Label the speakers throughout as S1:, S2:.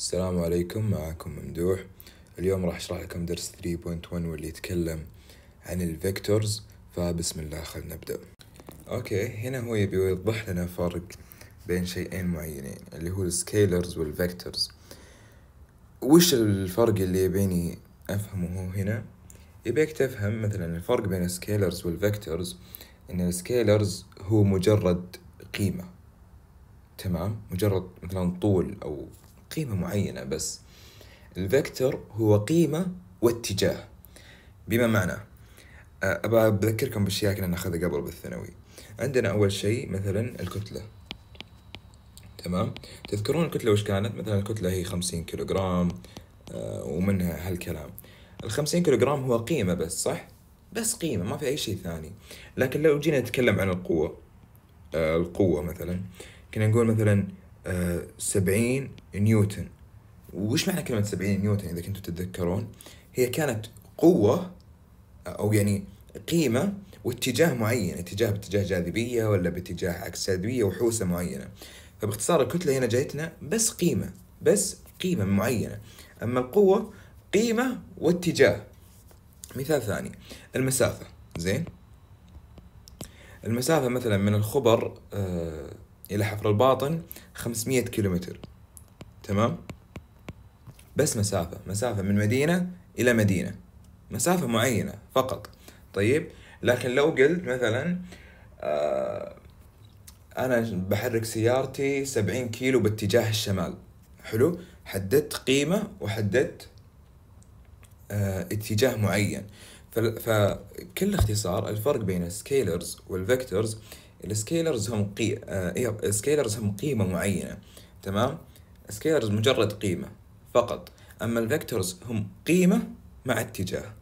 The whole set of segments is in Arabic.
S1: السلام عليكم معكم ممدوح اليوم راح اشرح لكم درس 3.1 واللي يتكلم عن الفيكتورز فبسم الله خلنا نبدا اوكي هنا هو يبي يوضح لنا فرق بين شيئين معينين اللي هو السكيلرز والفيكتورز وش الفرق اللي يبيني افهمه هنا يبيك تفهم مثلا الفرق بين السكيلرز والفيكتورز ان السكيلرز هو مجرد قيمه تمام مجرد مثلا طول او قيمة معينة بس الفيكتور هو قيمة واتجاه بما معنى أبى بذكركم بأشياء كنا ناخذها قبل بالثانوي عندنا أول شيء مثلا الكتلة تمام تذكرون الكتلة وش كانت مثلا الكتلة هي خمسين كيلوغرام ومنها هالكلام الخمسين كيلوغرام هو قيمة بس صح بس قيمة ما في أي شيء ثاني لكن لو جينا نتكلم عن القوة القوة مثلا كنا نقول مثلا 70 نيوتن وش معنى كلمة 70 نيوتن إذا كنتم تتذكرون هي كانت قوة أو يعني قيمة واتجاه معين اتجاه باتجاه جاذبية ولا باتجاه عكس جاذبية وحوسة معينة فباختصار الكتلة هنا جايتنا بس قيمة بس قيمة معينة أما القوة قيمة واتجاه مثال ثاني المسافة زين المسافة مثلا من الخبر آه إلى حفر الباطن 500 كيلومتر تمام بس مسافة مسافة من مدينة إلى مدينة مسافة معينة فقط طيب لكن لو قلت مثلا آه أنا بحرك سيارتي 70 كيلو باتجاه الشمال حلو حددت قيمة وحددت آه اتجاه معين فكل اختصار الفرق بين السكيلرز والفيكتورز السكيلرز هم قي... آه، إيه، السكيلرز هم قيمة معينة تمام السكيلرز مجرد قيمة فقط أما الفيكتورز هم قيمة مع اتجاه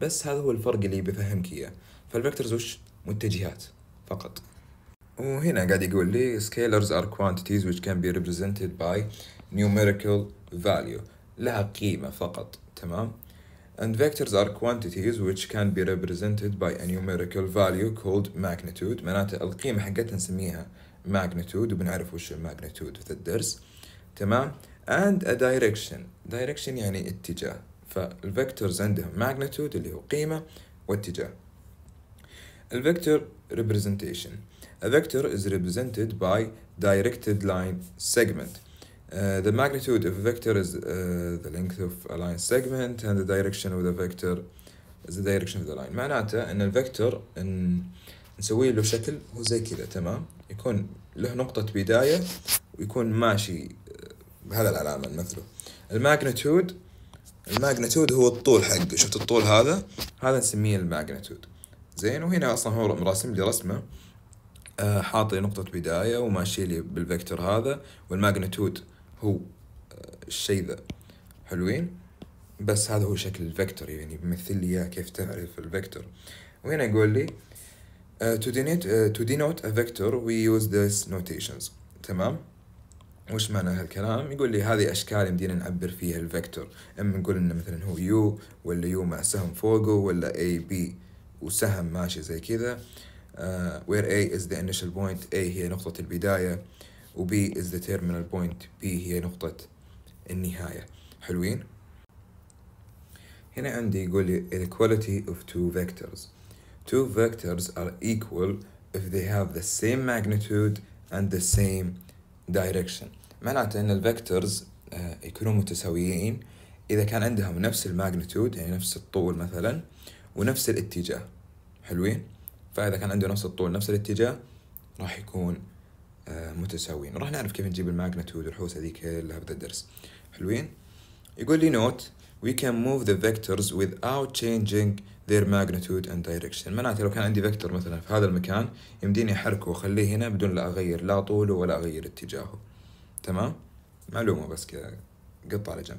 S1: بس هذا هو الفرق اللي بفهمك إياه فالفيكتورز وش متجهات فقط وهنا قاعد يقول لي scalars are quantities which can be represented by numerical value لها قيمة فقط تمام and vectors are quantities which can be represented by a numerical value called magnitude معناته القيمة حقتها نسميها magnitude وبنعرف وش magnitude في الدرس تمام and a direction direction يعني اتجاه فالفيكتورز عندهم magnitude اللي هو قيمة واتجاه الفيكتور representation a vector is represented by directed line segment Uh, the magnitude of a vector is uh, the length of a line segment and the direction of the vector is the direction of the line معناته ان الفيكتور إن نسوي له شكل هو زي كذا تمام يكون له نقطة بداية ويكون ماشي uh, بهذا العلامة مثله الماجنتود الماجنتود هو الطول حقه شفت الطول هذا هذا نسميه الماجنتود زين وهنا اصلا هو راسم لي رسمه uh، حاط لي نقطة بداية وماشي لي بالفيكتور هذا والماجنتود هو آه، الشيء ذا حلوين بس هذا هو شكل الفيكتور يعني بيمثل لي اياه كيف تعرف الفيكتور وين يقول لي آه، to denote uh, to denote a vector we use this notations تمام وش معنى هالكلام يقول لي هذه اشكال يمدينا نعبر فيها الفيكتور اما نقول انه مثلا هو يو ولا يو مع سهم فوقه ولا اي بي وسهم ماشي زي كذا uh, where a is the initial point a هي نقطة البداية uh, و B is the terminal point B هي نقطة النهاية حلوين هنا عندي يقول لي inequality of two vectors two vectors are equal if they have the same magnitude and the same direction معناته ان الفيكتورز آه، يكونوا متساويين اذا كان عندهم نفس الماجنتود يعني نفس الطول مثلا ونفس الاتجاه حلوين فاذا كان عنده نفس الطول نفس الاتجاه راح يكون متساويين راح نعرف كيف نجيب الماجنتود والحوسه ذي كلها بهذا الدرس حلوين يقول لي نوت we can move the vectors without changing their magnitude and direction معناته لو كان عندي فيكتور مثلا في هذا المكان يمديني احركه واخليه هنا بدون لا اغير لا طوله ولا اغير اتجاهه تمام معلومه بس قطع على جنب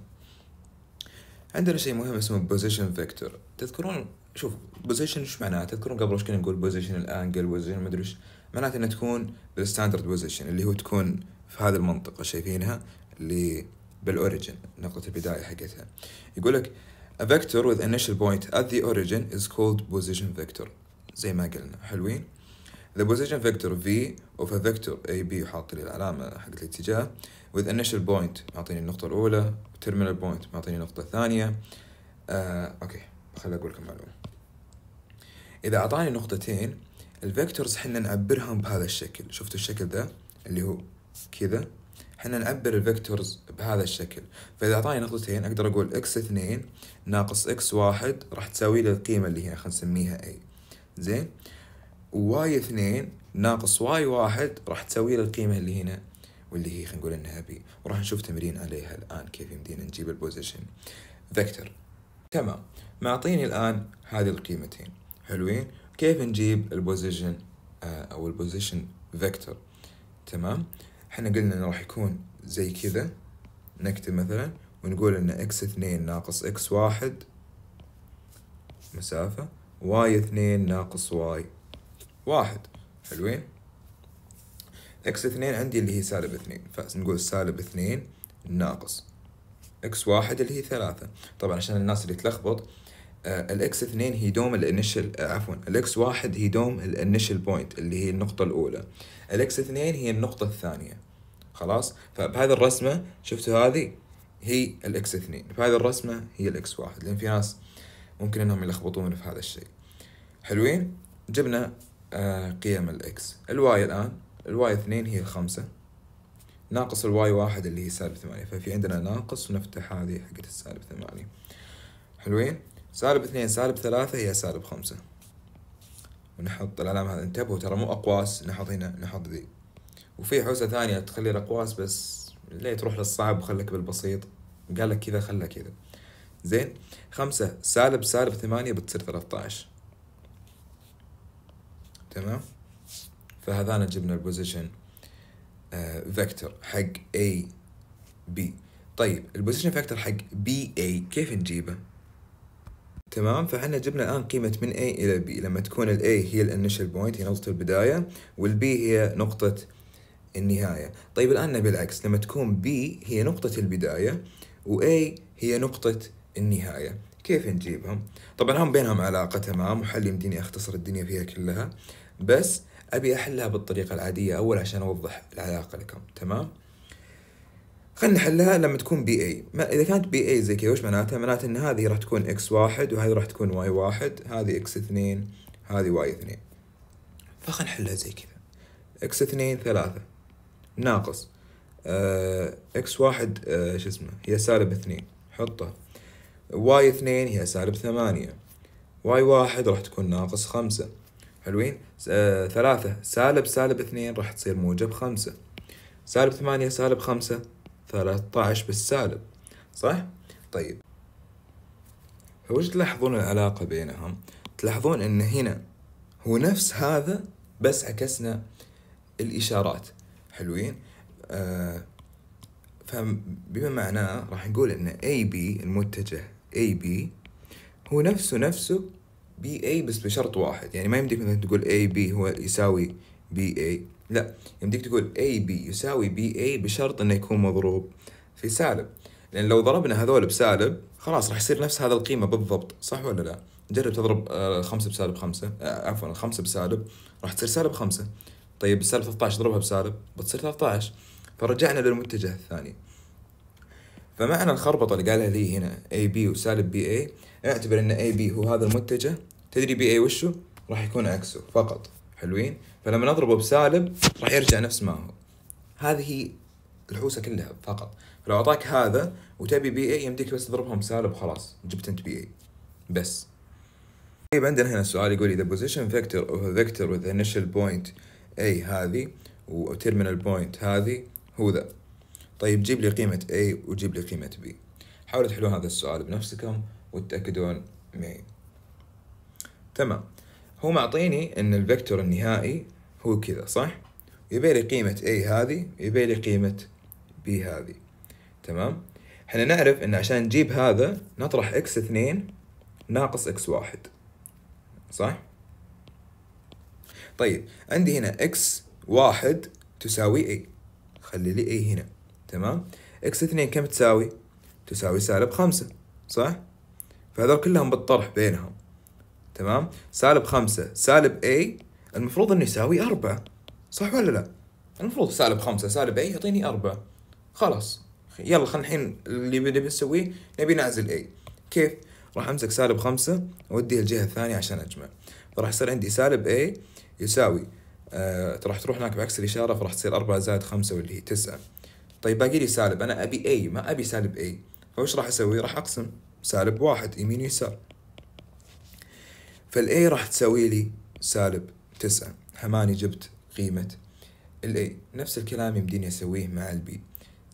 S1: عندنا شيء مهم اسمه position vector تذكرون شوف position ايش معناه تذكرون قبل ايش كنا نقول position الانجل position ادري ايش معناته انها تكون بالستاندرد بوزيشن اللي هو تكون في هذه المنطقه شايفينها اللي بالاوريجن نقطه البدايه حقتها يقول لك a vector with initial point at the origin is called position vector زي ما قلنا حلوين the position vector v of a vector a b حاط لي العلامه حق الاتجاه with initial point معطيني النقطه الاولى terminal point معطيني النقطه الثانيه uh, اوكي خليني اقول لكم معلومه اذا اعطاني نقطتين الفيكتورز حنا نعبرهم بهذا الشكل شفتوا الشكل ده اللي هو كذا حنا نعبر الفيكتورز بهذا الشكل فإذا أعطاني نقطتين أقدر أقول إكس x2 ناقص إكس 1 راح تساوي لي القيمة اللي هي خلينا نسميها أي زين واي 2 ناقص واي 1 راح تساوي لي القيمة اللي هنا واللي هي خلينا نقول انها بي وراح نشوف تمرين عليها الان كيف يمدينا نجيب البوزيشن فيكتور تمام معطيني الان هذه القيمتين حلوين كيف نجيب البوزيشن آه، او البوزيشن فيكتور تمام احنا قلنا انه راح يكون زي كذا نكتب مثلا ونقول ان اكس 2 ناقص اكس 1 مسافه واي 2 ناقص واي 1 حلوين اكس 2 عندي اللي هي سالب 2 فنقول سالب 2 ناقص اكس 1 اللي هي 3 طبعا عشان الناس اللي تلخبط الاكس 2 دوم الانيشال عفوا الاكس 1 دوم الانيشال بوينت اللي هي النقطه الاولى الاكس 2 هي النقطه الثانيه خلاص فبهذه الرسمه شفتوا هذه هي الاكس 2 بهذه الرسمه هي الاكس 1 لان في ناس ممكن انهم يلخبطون في هذا الشيء حلوين جبنا آه، قيم الاكس الواي الان الواي 2 هي الخمسة ناقص الواي واحد اللي هي سالب ثمانية ففي عندنا ناقص ونفتح هذه حقت السالب ثمانية حلوين سالب اثنين سالب ثلاثة هي سالب خمسة ونحط العلامة هذا انتبهوا ترى مو أقواس نحط هنا نحط ذي وفي حوسة ثانية تخلي الأقواس بس ليه تروح للصعب وخلك بالبسيط قال لك كذا خله كذا زين خمسة سالب سالب ثمانية بتصير ثلاثة عشر تمام فهذانا جبنا البوزيشن فيكتور آه، حق A B طيب البوزيشن فيكتور حق B A كيف نجيبه؟ تمام فاحنا جبنا الان قيمه من A الى B لما تكون ال A هي الانيشال بوينت هي نقطه البدايه وال B هي نقطه النهايه طيب الان نبي العكس لما تكون B هي نقطه البدايه و A هي نقطه النهايه كيف نجيبهم طبعا هم بينهم علاقه تمام وحل يمديني اختصر الدنيا فيها كلها بس ابي احلها بالطريقه العاديه اول عشان اوضح العلاقه لكم تمام خلينا نحلها لما تكون بي اي ما اذا كانت بي اي زي كذا وش معناتها معناتها ان هذه راح تكون اكس واحد وهذه راح تكون واي واحد هذه اكس اثنين هذه واي اثنين فخلينا نحلها زي كذا اكس اثنين ثلاثة ناقص اكس آه، واحد آه، شو اسمه هي سالب اثنين حطه واي اثنين هي سالب ثمانية واي واحد راح تكون ناقص خمسة حلوين آه، ثلاثة سالب سالب اثنين راح تصير موجب خمسة سالب ثمانية سالب خمسة 13 بالسالب صح؟ طيب وش تلاحظون العلاقة بينهم؟ تلاحظون أن هنا هو نفس هذا بس عكسنا الإشارات حلوين؟ آه فبما معناه راح نقول أن AB المتجه AB هو نفسه نفسه بي اي بس بشرط واحد يعني ما يمديك مثلا تقول اي بي هو يساوي بي اي لا يمديك تقول A B يساوي B A بشرط انه يكون مضروب في سالب لان لو ضربنا هذول بسالب خلاص راح يصير نفس هذا القيمه بالضبط صح ولا لا جرب تضرب 5 آه، بسالب 5 آه، عفوا 5 بسالب راح تصير سالب 5 طيب سالب 13 ضربها بسالب بتصير 13 فرجعنا للمتجه الثاني فمعنى الخربطة اللي قالها لي هنا اي بي وسالب بي اي اعتبر ان اي بي هو هذا المتجه تدري بي اي وشو راح يكون عكسه فقط حلوين فلما نضربه بسالب راح يرجع نفس ما هو هذه الحوسه كلها فقط فلو اعطاك هذا وتبي بي اي يمديك بس تضربهم سالب خلاص جبت انت بي اي بس طيب عندنا هنا سؤال يقول اذا بوزيشن فيكتور او فيكتور وذ انيشال بوينت اي هذه وتيرمينال بوينت هذه هو ذا طيب جيب لي قيمة A وجيب لي قيمة B حاولوا تحلون هذا السؤال بنفسكم وتتأكدون معي تمام هو معطيني ان الفيكتور النهائي هو كذا صح يبي لي قيمة A هذه يبي لي قيمة B هذه تمام احنا نعرف ان عشان نجيب هذا نطرح X2 ناقص X1 صح طيب عندي هنا X1 تساوي A خلي لي A هنا تمام X2 كم تساوي تساوي سالب 5 صح فهذول كلهم بالطرح بينهم تمام سالب 5 سالب A المفروض انه يساوي أربعة صح ولا لا؟ المفروض سالب خمسة سالب اي يعطيني أربعة خلاص يلا خلينا الحين اللي نبي نسويه نبي نعزل اي كيف؟ راح امسك سالب خمسة واوديه الجهة الثانية عشان اجمع فراح يصير عندي سالب اي يساوي آه راح تروح هناك بعكس الإشارة فراح تصير أربعة زائد خمسة واللي هي تسعة طيب باقي لي سالب أنا أبي اي ما أبي سالب اي فايش راح أسوي؟ راح أقسم سالب واحد يمين ويسار فالاي راح تساوي لي سالب تسعة حماني جبت قيمة الاي نفس الكلام يمديني اسويه مع البي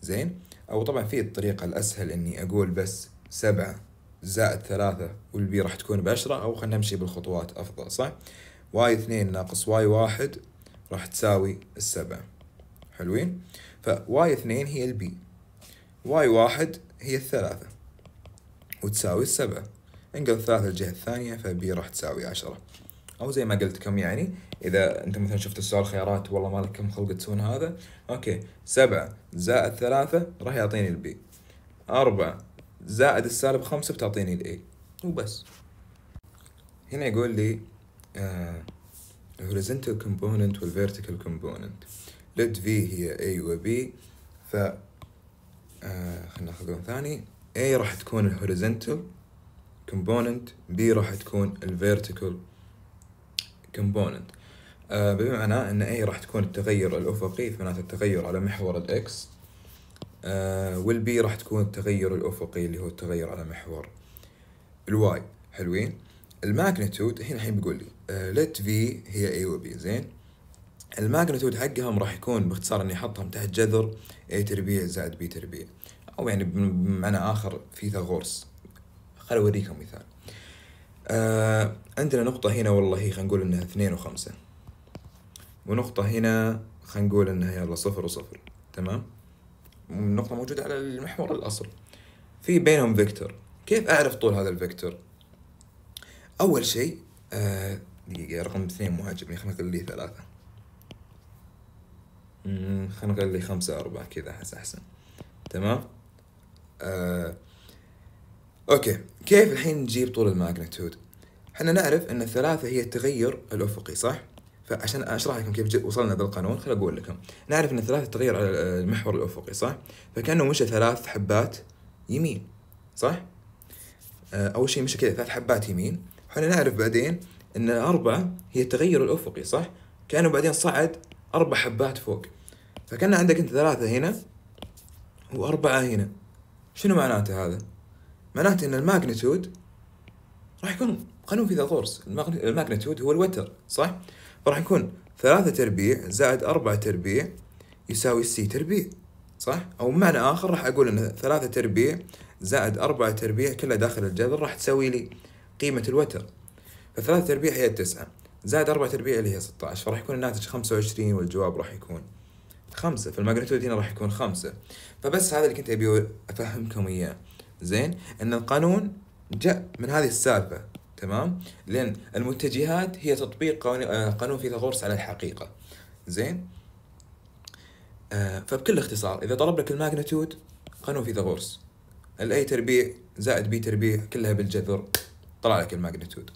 S1: زين او طبعا في الطريقة الاسهل اني اقول بس سبعة زائد ثلاثة والبي راح تكون بعشرة او خلينا نمشي بالخطوات افضل صح واي اثنين ناقص واي واحد راح تساوي السبعة حلوين فواي اثنين هي البي واي واحد هي الثلاثة وتساوي السبعة انقل الثلاثة الجهة الثانية فبي راح تساوي عشرة او زي ما قلت لكم يعني اذا انت مثلا شفت السؤال خيارات والله ما لك كم خلق تسوون هذا اوكي سبعة زائد ثلاثة راح يعطيني البي أربعة زائد السالب خمسة بتعطيني الاي وبس هنا يقول لي آه، horizontal component وال vertical component let V هي A و B ف آه، خلينا ناخذ لون ثاني A راح تكون ال horizontal component B راح تكون ال vertical كومبوننت آه، بمعنى ان اي راح تكون التغير الافقي فمعناته التغير على محور الاكس آه، والبي راح تكون التغير الافقي اللي هو التغير على محور الواي حلوين الماجنتود هنا الحين بيقول لي ليت آه، في هي اي وبي زين الماجنتود حقهم راح يكون باختصار اني احطهم تحت جذر اي تربيع زائد بي تربيع او يعني بمعنى اخر فيثاغورس خل اوريكم مثال آه عندنا نقطة هنا والله خلينا نقول انها اثنين وخمسة ونقطة هنا خلينا نقول انها يلا صفر وصفر تمام النقطة موجودة على المحور الاصل في بينهم فيكتور كيف اعرف طول هذا الفيكتور اول شيء آه دقيقة رقم اثنين مو عاجبني خلينا نخليه ثلاثة خلينا نخلي خمسة أربعة كذا أحس أحسن تمام آه. أوكي كيف الحين نجيب طول الماجنتيود؟ احنا نعرف ان الثلاثة هي التغير الافقي صح؟ فعشان اشرح لكم كيف وصلنا هذا القانون خل اقول لكم نعرف ان الثلاثة تغير على المحور الافقي صح؟ فكانه مشى ثلاث حبات يمين صح؟ آه، اول شيء مشى كذا ثلاث حبات يمين وحنا نعرف بعدين ان الاربعه هي التغير الافقي صح؟ كانه بعدين صعد اربع حبات فوق فكان عندك انت ثلاثة هنا واربعة هنا شنو معناته هذا؟ معناته ان الماجنتيود راح يكون قانون فيثاغورس الماجنتيود هو الوتر صح فراح يكون ثلاثة تربيع زائد أربعة تربيع يساوي سي تربيع صح أو بمعنى آخر راح أقول أن ثلاثة تربيع زائد أربعة تربيع كلها داخل الجذر راح تسوي لي قيمة الوتر فثلاثة تربيع هي التسعة زائد أربعة تربيع اللي هي 16 فراح يكون الناتج 25 والجواب راح يكون خمسة فالماجنتيود هنا راح يكون خمسة فبس هذا اللي كنت أبي أفهمكم إياه زين ان القانون جاء من هذه السالفه تمام لان المتجهات هي تطبيق آه، قانون فيثاغورس على الحقيقه زين آه، فبكل اختصار اذا طلب لك الماجنتود قانون فيثاغورس الاي تربيع زائد بي تربيع كلها بالجذر طلع لك الماجنتود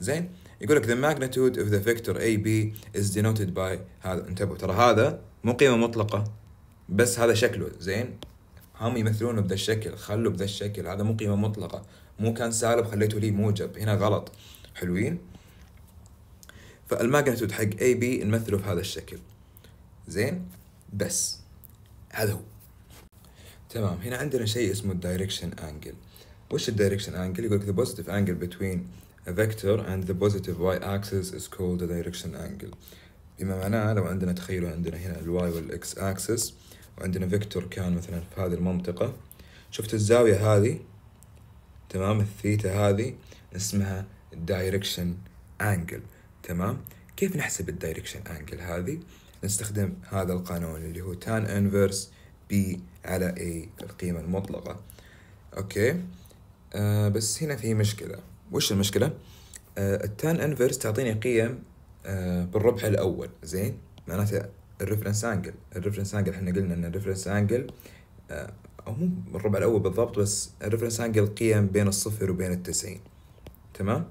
S1: زين يقول لك the magnitude of the vector AB is denoted by هذا انتبهوا ترى هذا مو قيمة مطلقة بس هذا شكله زين هم يمثلونه بذا الشكل خلوا بذا الشكل هذا مو قيمه مطلقه مو كان سالب خليته لي موجب هنا غلط حلوين فالماجنتود حق اي بي نمثله بهذا الشكل زين بس هذا هو تمام هنا عندنا شيء اسمه الدايركشن انجل وش الدايركشن انجل يقول لك the positive angle between a vector and the positive y axis is called the direction angle بما معناه لو عندنا تخيلوا عندنا هنا الواي والاكس اكسس وعندنا فيكتور كان مثلا في هذه المنطقة شفت الزاوية هذه تمام الثيتا هذه اسمها دايركشن انجل تمام كيف نحسب الدايركشن انجل هذه نستخدم هذا القانون اللي هو تان انفرس بي على اي القيمة المطلقة اوكي آه بس هنا في مشكلة وش المشكلة آه التان انفرس تعطيني قيم آه بالربح الاول زين معناته الريفرنس انجل الريفرنس انجل احنا قلنا ان الريفرنس انجل آه، او مو الربع الاول بالضبط بس الريفرنس انجل قيم بين الصفر وبين التسعين تمام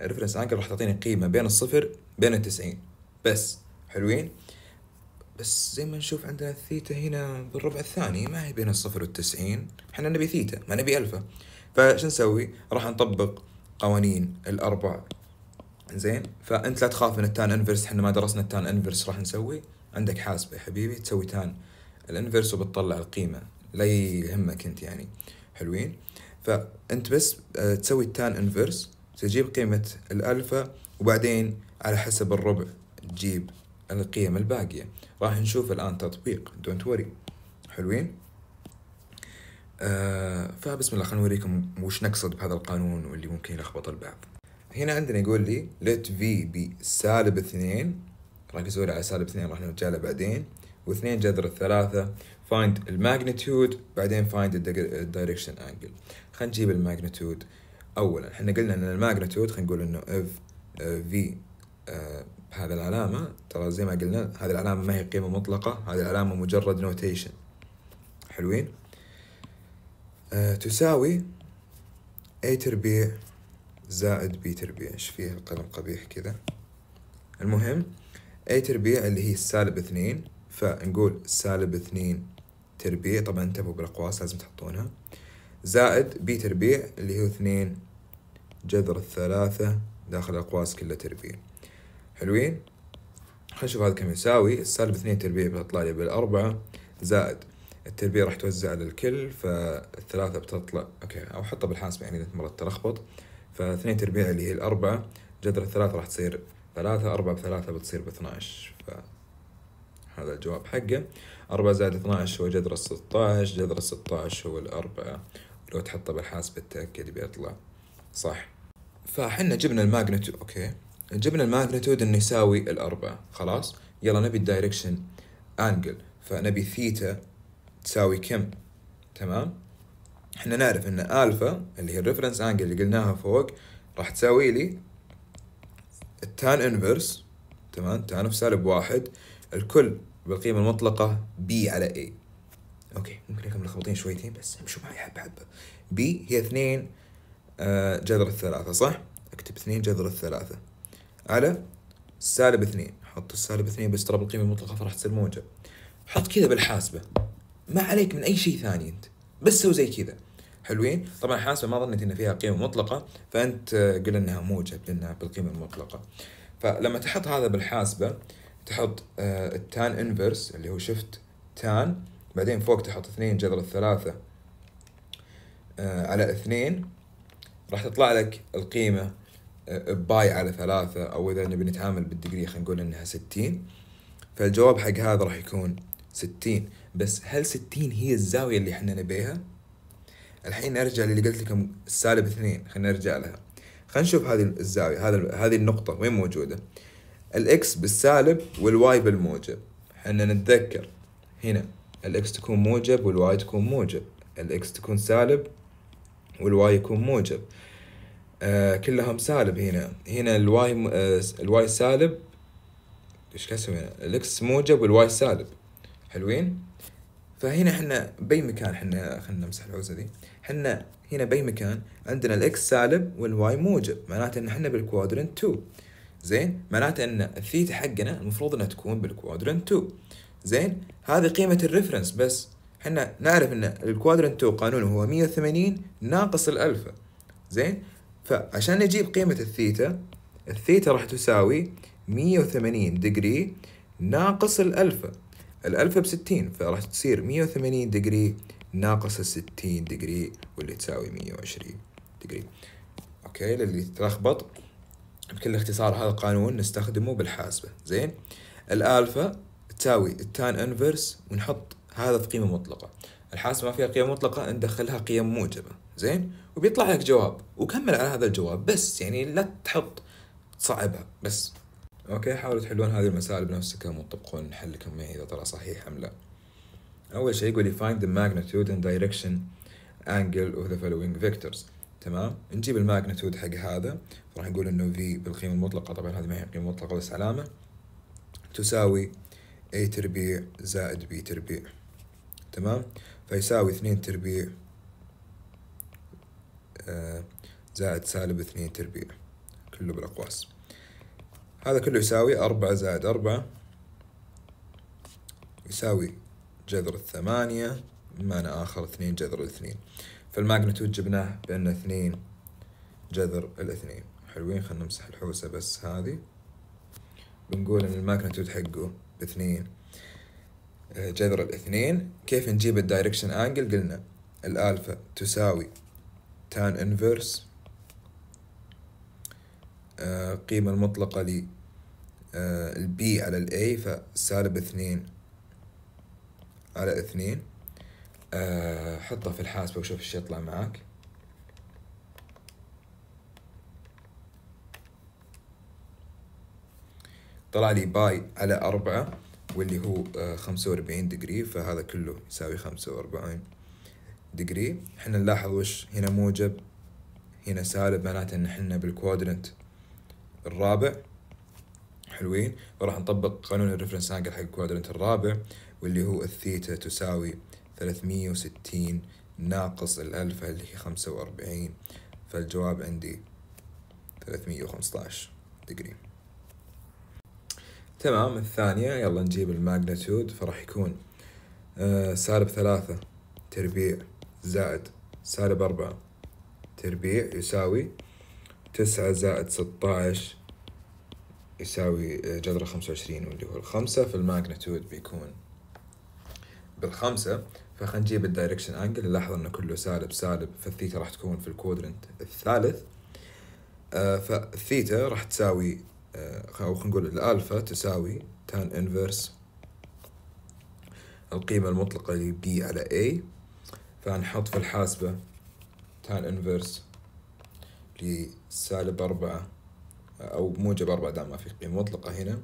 S1: الريفرنس انجل راح تعطيني قيمه بين الصفر بين التسعين بس حلوين بس زي ما نشوف عندنا الثيتا هنا بالربع الثاني ما هي بين الصفر والتسعين احنا نبي ثيتا ما نبي الفا فش نسوي راح نطبق قوانين الاربع زين فانت لا تخاف من التان انفرس احنا ما درسنا التان انفرس راح نسوي عندك حاسبه يا حبيبي تسوي تان الانفرس وبتطلع القيمه لا يهمك انت يعني حلوين فانت بس آه، تسوي التان انفرس تجيب قيمه الالفا وبعدين على حسب الربع تجيب القيم الباقيه راح نشوف الان تطبيق دونت وري حلوين آه، فبسم الله خلينا نوريكم وش نقصد بهذا القانون واللي ممكن يلخبط البعض هنا عندنا يقول لي let v بسالب اثنين ركزوا على سالب اثنين راح نرجع له بعدين واثنين جذر الثلاثة find الماجنتيود بعدين find الدايركشن انجل خلينا نجيب الماجنتيود اولا احنا قلنا ان الماجنتيود خلينا نقول انه اف آه، في بهذا آه، العلامة ترى زي ما قلنا هذه العلامة ما هي قيمة مطلقة هذه العلامة مجرد نوتيشن حلوين أه تساوي a تربيع زائد بي تربيع ايش فيها القلم قبيح كذا المهم اي تربيع اللي هي سالب اثنين فنقول سالب اثنين تربيع طبعا انتبهوا بالاقواس لازم تحطونها زائد بي تربيع اللي هو اثنين جذر الثلاثة داخل الأقواس كلها تربيع حلوين خلينا نشوف هذا كم يساوي السالب اثنين تربيع بتطلع لي بالأربعة زائد التربيع راح توزع على الكل فالثلاثة بتطلع اوكي او حطها بالحاسبة يعني اذا مرة تلخبط فاثنين تربيع اللي هي الأربعة جذر الثلاثة راح تصير ثلاثة أربعة بثلاثة بتصير باثناش فهذا الجواب حقه أربعة زائد اثناش هو جذر الستاش جذر الستاش هو الأربعة لو تحطه بالحاسب التأكد بيطلع صح فحنا جبنا الماجنتود أوكي جبنا الماجنتود إنه يساوي الأربعة خلاص يلا نبي الدايركشن أنجل فنبي ثيتا تساوي كم تمام احنا نعرف ان الفا اللي هي الريفرنس انجل اللي قلناها فوق راح تساوي لي التان انفرس تمام تان في سالب واحد الكل بالقيمة المطلقة بي على اي اوكي ممكن يكون ملخبطين شويتين بس امشوا معي حبة حبة بي هي اثنين آه، جذر الثلاثة صح؟ اكتب اثنين جذر الثلاثة على سالب اثنين حط السالب اثنين بس ترى بالقيمة المطلقة فراح تصير موجب حط كذا بالحاسبة ما عليك من اي شيء ثاني انت بس سوي زي كذا حلوين طبعا حاسبه ما ظنت ان فيها قيمه مطلقه فانت قل انها موجب لانها بالقيمه المطلقه فلما تحط هذا بالحاسبه تحط آه، التان انفرس اللي هو شفت تان بعدين فوق تحط اثنين جذر الثلاثة آه، على اثنين راح تطلع لك القيمة آه، باي على ثلاثة أو إذا نبي نتعامل بالدقري خلينا نقول إنها ستين فالجواب حق هذا راح يكون ستين بس هل ستين هي الزاوية اللي احنا نبيها؟ الحين ارجع للي قلت لكم السالب اثنين خلينا نرجع لها خلينا نشوف هذه الزاوية هذا هذه النقطة وين موجودة الاكس بالسالب والواي بالموجب احنا نتذكر هنا الاكس تكون موجب والواي تكون موجب الاكس تكون سالب والواي يكون موجب آه كلهم سالب هنا هنا الواي م... آه الواي سالب ايش كان هنا الاكس موجب والواي سالب حلوين فهنا احنا باي مكان احنا خلينا نمسح العوزه دي احنا هنا باي مكان عندنا الاكس سالب والواي موجب معناته ان احنا بالكوادرنت 2 زين معناته ان الثيتا حقنا المفروض انها تكون بالكوادرنت 2 زين هذه قيمه الريفرنس بس احنا نعرف ان الكوادرنت 2 قانونه هو 180 ناقص الالفا زين فعشان نجيب قيمه الثيتا الثيتا راح تساوي 180 ديجري ناقص الالفا الألف بستين فراح تصير مية وثمانين دقري ناقص الستين دقري واللي تساوي مية وعشرين دقري أوكي للي تلخبط بكل اختصار هذا القانون نستخدمه بالحاسبة زين الألفا تساوي التان انفرس ونحط هذا في قيمة مطلقة الحاسبة ما فيها قيم مطلقة ندخلها قيم موجبة زين وبيطلع لك جواب وكمل على هذا الجواب بس يعني لا تحط صعبة بس اوكي حاولوا تحلون هذه المسائل بنفسكم وتطبقون حلكم معي اذا طلع صحيح ام لا اول شيء يقول لي find the magnitude and direction angle of the following vectors تمام نجيب الماجنتود حق هذا راح نقول انه في بالقيمه المطلقه طبعا هذه ما هي قيمه مطلقه بس علامه تساوي a تربيع زائد b تربيع تمام فيساوي 2 تربيع آه، زائد سالب 2 تربيع كله بالاقواس هذا كله يساوي أربعة زائد أربعة يساوي جذر الثمانية بمعنى آخر اثنين جذر الاثنين فالماجنتود جبناه بأن اثنين جذر الاثنين حلوين خلنا نمسح الحوسة بس هذه بنقول إن الماجنتود حقه اثنين آه، جذر الاثنين كيف نجيب الدايركشن انجل قلنا الالفا تساوي تان انفرس القيمة آه، المطلقة ل آه، البي على الاي فسالب اثنين على اثنين آه، حطها في الحاسبة وشوف ايش يطلع معك طلع لي باي على أربعة واللي هو خمسة وأربعين دقري فهذا كله يساوي خمسة وأربعين دقري احنا نلاحظ وش هنا موجب هنا سالب معناته ان احنا بالكوادرنت الرابع حلوين فراح نطبق قانون الريفرنس انجل حق الكوادرنت الرابع واللي هو الثيتا تساوي 360 ناقص الالفا اللي هي خمسة وأربعين فالجواب عندي 315 دقري تمام الثانية يلا نجيب الماجنتود فراح يكون آه، سالب ثلاثة تربيع زائد سالب أربعة تربيع يساوي تسعة زائد ستاعش يساوي آه، جذر خمسة وعشرين واللي هو الخمسة فالماجنتود بيكون بالخمسة فخلينا نجيب الدايركشن انجل نلاحظ انه كله سالب سالب فالثيتا راح تكون في الكوادرنت الثالث آه، فالثيتا راح تساوي آه، او خلينا نقول الالفا تساوي تان انفرس القيمة المطلقة لبي على اي فنحط في الحاسبة تان انفرس لسالب أربعة او بموجب اربع دام ما في قيمه مطلقه هنا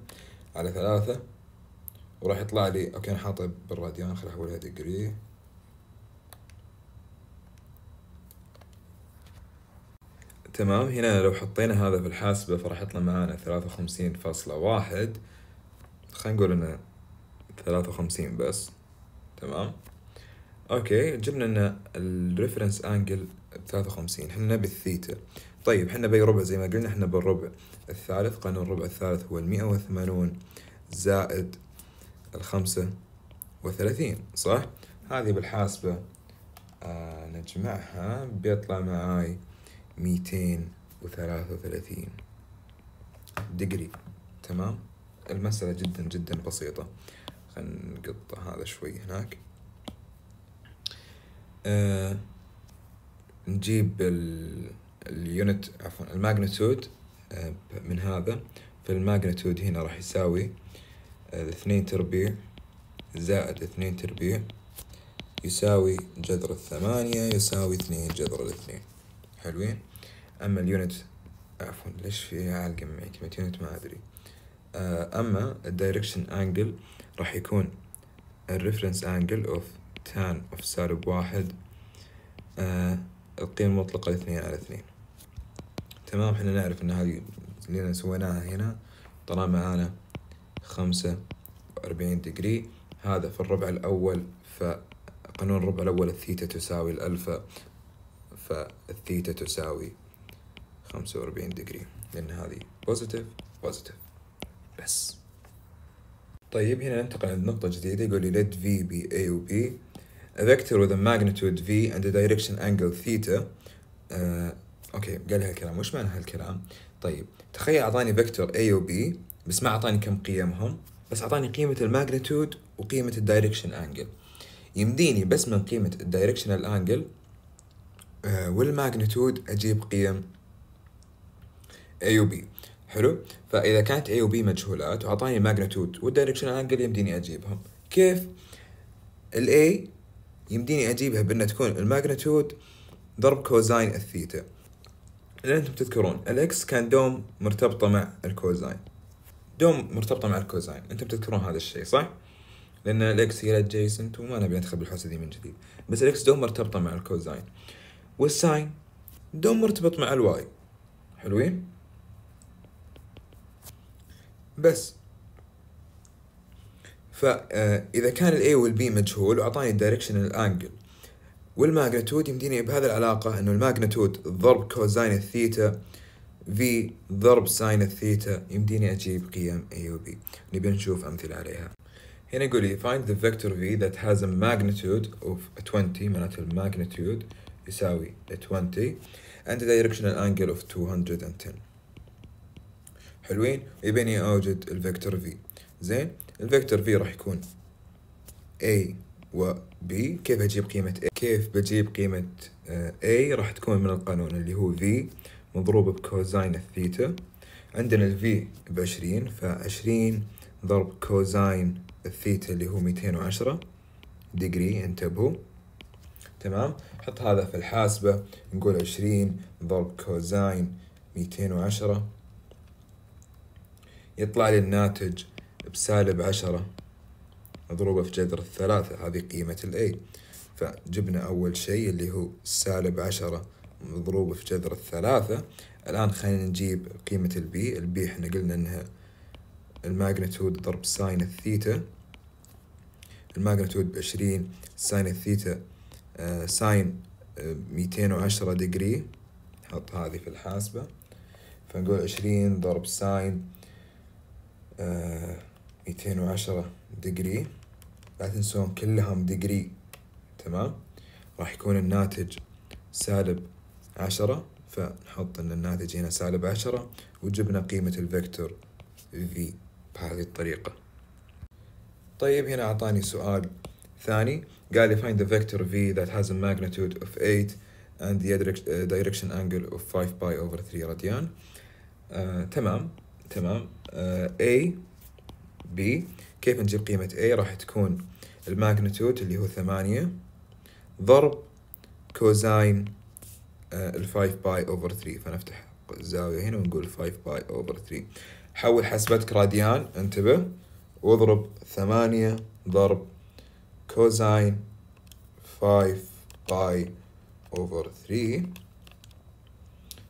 S1: على ثلاثة وراح يطلع لي اوكي انا حاطه بالراديان خليني احولها ديجري تمام هنا لو حطينا هذا في الحاسبة فراح يطلع معانا ثلاثة وخمسين فاصلة واحد خلينا نقول انه ثلاثة وخمسين بس تمام اوكي جبنا ان الريفرنس انجل بثلاثة وخمسين احنا نبي الثيتا طيب احنا باي ربع زي ما قلنا احنا بالربع الثالث قانون الربع الثالث هو المئة وثمانون زائد الخمسة وثلاثين صح؟ هذه بالحاسبة آه نجمعها بيطلع معاي ميتين وثلاثة وثلاثين دقري تمام؟ المسألة جدا جدا بسيطة خلينا نقطع هذا شوي هناك آه نجيب ال اليونت عفوا الماجنتود آه، من هذا فالماجنتود هنا راح يساوي آه، اثنين تربيع زائد اثنين تربيع يساوي جذر الثمانية يساوي اثنين جذر الاثنين حلوين أما اليونت عفوا ليش في علقة معي كلمة يونت ما أدري آه، أما الدايركشن أنجل راح يكون الريفرنس أنجل أوف تان أوف سالب واحد القيمة المطلقة اثنين على اثنين تمام احنا نعرف ان هذه اللي سويناها هنا طلع معانا خمسة وأربعين دقري هذا في الربع الأول فقانون الربع الأول الثيتا تساوي الألفا فالثيتا تساوي خمسة وأربعين دقري لأن هذه بوزيتيف بوزيتيف بس طيب هنا ننتقل عند نقطة جديدة يقول لي let V be A و B a vector with a magnitude V and a direction angle theta uh, اوكي قال لي هالكلام وش معنى هالكلام طيب تخيل اعطاني فيكتور اي بي بس ما اعطاني كم قيمهم بس اعطاني قيمه الماجنتود وقيمه الدايركشن انجل يمديني بس من قيمه الدايركشن انجل آه، والماجنتود اجيب قيم اي بي حلو فاذا كانت اي بي مجهولات واعطاني الماجنتود والدايركشن انجل يمديني اجيبهم كيف الاي يمديني اجيبها بان تكون الماجنتود ضرب كوزاين الثيتا اذا انتم تذكرون الاكس كان دوم مرتبطه مع الكوزاين دوم مرتبطه مع الكوزاين انتم تذكرون هذا الشيء صح لان الاكس هي الادجيسنت وما نبي ندخل بالحوسه دي من جديد بس الاكس دوم مرتبطه مع الكوزاين والساين دوم مرتبط مع الواي حلوين بس فاذا آه، كان الاي والبي مجهول واعطاني الدايركشن الانجل والماجنتود يمديني بهذه العلاقة انه الماجنتود ضرب كوزاين الثيتا في ضرب ساين الثيتا يمديني اجيب قيم A و B نبي نشوف امثلة عليها هنا يقول لي find the vector V that has a magnitude of 20 معناته الماجنتود يساوي 20 and the directional angle of 210 حلوين يبيني اوجد الفيكتور V زين الفيكتور V راح يكون A و B كيف أجيب قيمة A كيف بجيب قيمة آه، A راح تكون من القانون اللي هو V مضروب بكوزين الثيتا عندنا ال V بعشرين فعشرين ضرب كوزين الثيتا اللي هو ميتين وعشرة ديجري انتبهوا تمام حط هذا في الحاسبة نقول عشرين ضرب كوزين ميتين وعشرة يطلع لي الناتج بسالب عشرة مضروبة في جذر الثلاثة هذه قيمة الـ A فجبنا أول شيء اللي هو سالب عشرة مضروبة في جذر الثلاثة الآن خلينا نجيب قيمة البي البي احنا قلنا انها الماجنتود ضرب ساين الثيتا الماجنتود بعشرين ساين الثيتا آه، ساين آه، ميتين وعشرة ديجري نحط هذه في الحاسبة فنقول عشرين ضرب ساين آه، ميتين وعشرة ديجري لا تنسون كلهم ديجري تمام راح يكون الناتج سالب عشرة فنحط ان الناتج هنا سالب عشرة وجبنا قيمة الفيكتور V بهذه الطريقة طيب هنا اعطاني سؤال ثاني قال لي find the vector v that has a magnitude of 8 and the direction angle of 5 pi over 3 راديان آه، تمام تمام آه، a b كيف نجيب قيمة a راح تكون الماجنتيود اللي هو ثمانية ضرب كوزاين الفايف باي اوفر ثري فنفتح الزاوية هنا ونقول فايف باي اوفر ثري حول حسبتك راديان انتبه واضرب ثمانية ضرب كوزاين فايف باي اوفر ثري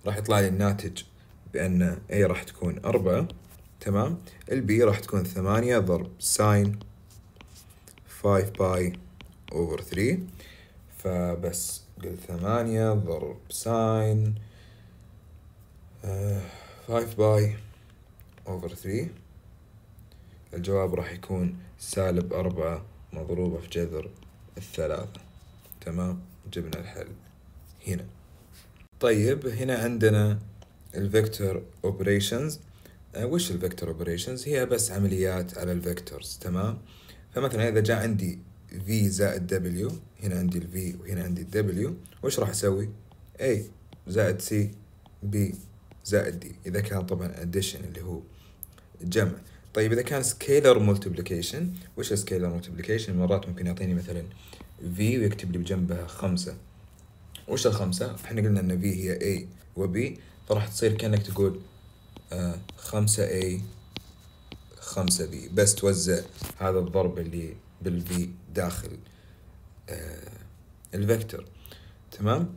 S1: راح يطلع لي الناتج بأن A راح تكون أربعة تمام البي راح تكون ثمانية ضرب ساين 5 باي اوفر 3 فبس قل 8 ضرب ساين 5 باي اوفر 3 الجواب راح يكون سالب 4 مضروبة في جذر الثلاثة تمام جبنا الحل هنا طيب هنا عندنا الفيكتور اوبريشنز آه، وش الفيكتور اوبريشنز هي بس عمليات على الفيكتورز تمام فمثلا إذا جاء عندي V زائد W هنا عندي ال V وهنا عندي ال W وش راح أسوي؟ A زائد C B زائد D إذا كان طبعا addition اللي هو جمع طيب إذا كان سكيلر multiplication وش scalar multiplication؟ مرات ممكن يعطيني مثلا V ويكتب لي بجنبها خمسة وش الخمسة؟ احنا قلنا ان V هي A و B فراح تصير كأنك تقول آه، خمسة A خمسة بي بس توزع هذا الضرب اللي بالبي داخل آه الفيكتور تمام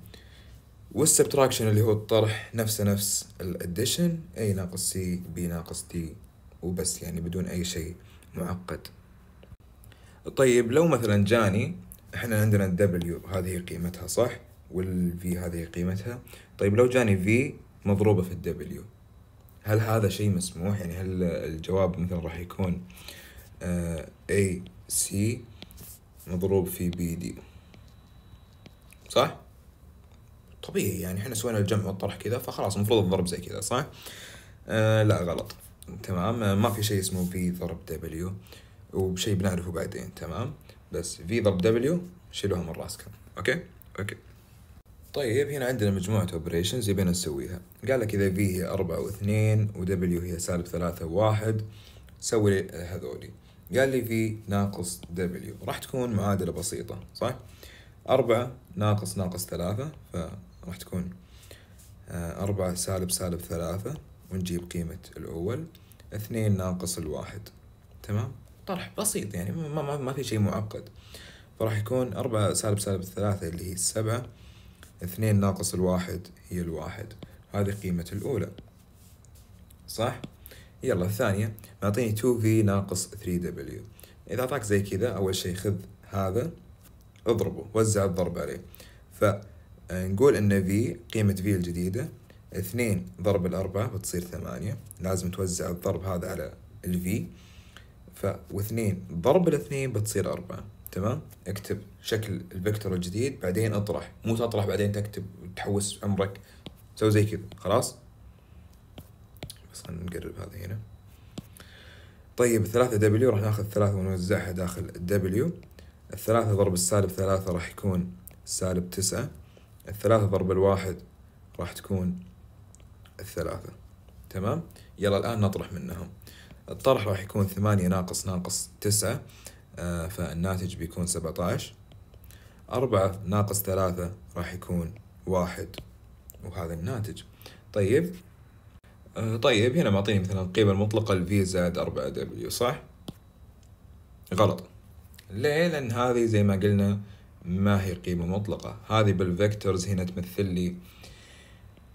S1: والسبتراكشن اللي هو الطرح نفسه نفس الاديشن اي ناقص سي بي ناقص دي وبس يعني بدون اي شيء معقد طيب لو مثلا جاني احنا عندنا الدبليو هذه قيمتها صح والفي هذه قيمتها طيب لو جاني في مضروبة في الدبليو هل هذا شيء مسموح يعني هل الجواب مثلا راح يكون اي آه، سي مضروب في بي دي صح طبيعي يعني احنا سوينا الجمع والطرح كذا فخلاص المفروض الضرب زي كذا صح آه لا غلط تمام آه، ما في شيء اسمه في ضرب دبليو وبشيء بنعرفه بعدين تمام بس في ضرب دبليو شيلوها من راسكم اوكي اوكي طيب هنا عندنا مجموعة اوبريشنز يبينا نسويها قال لك اذا في هي أربعة واثنين و w هي سالب ثلاثة وواحد سوي هذولي قال لي في ناقص دبليو راح تكون معادلة بسيطة صح؟ أربعة ناقص ناقص ثلاثة فراح تكون آه، أربعة سالب سالب ثلاثة ونجيب قيمة الأول اثنين ناقص الواحد تمام؟ طرح بسيط يعني ما, ما, ما في شيء معقد فراح يكون أربعة سالب سالب ثلاثة اللي هي السبعة اثنين ناقص الواحد هي الواحد هذه قيمة الأولى صح؟ يلا الثانية معطيني 2v ناقص 3w إذا أعطاك زي كذا أول شيء خذ هذا اضربه وزع الضرب عليه فنقول آه، إن v قيمة v الجديدة اثنين ضرب الأربعة بتصير ثمانية لازم توزع الضرب هذا على الفي ف واثنين ضرب الاثنين بتصير أربعة تمام اكتب شكل الفيكتور الجديد بعدين اطرح مو تطرح بعدين تكتب وتحوس عمرك سوي زي كذا خلاص بس خلينا نقرب هذا هنا طيب الثلاثة دبليو راح ناخذ ثلاثة ونوزعها داخل الدبليو الثلاثة ضرب السالب ثلاثة راح يكون سالب تسعة الثلاثة ضرب الواحد راح تكون الثلاثة تمام يلا الآن نطرح منهم الطرح راح يكون ثمانية ناقص ناقص تسعة آه، فالناتج بيكون 17 أربعة ناقص ثلاثة راح يكون واحد وهذا الناتج طيب آه، طيب هنا معطيني مثلا القيمة المطلقة في زائد 4 دبليو صح؟ غلط ليه؟ لأن هذه زي ما قلنا ما هي قيمة مطلقة هذه بالفيكتورز هنا تمثل لي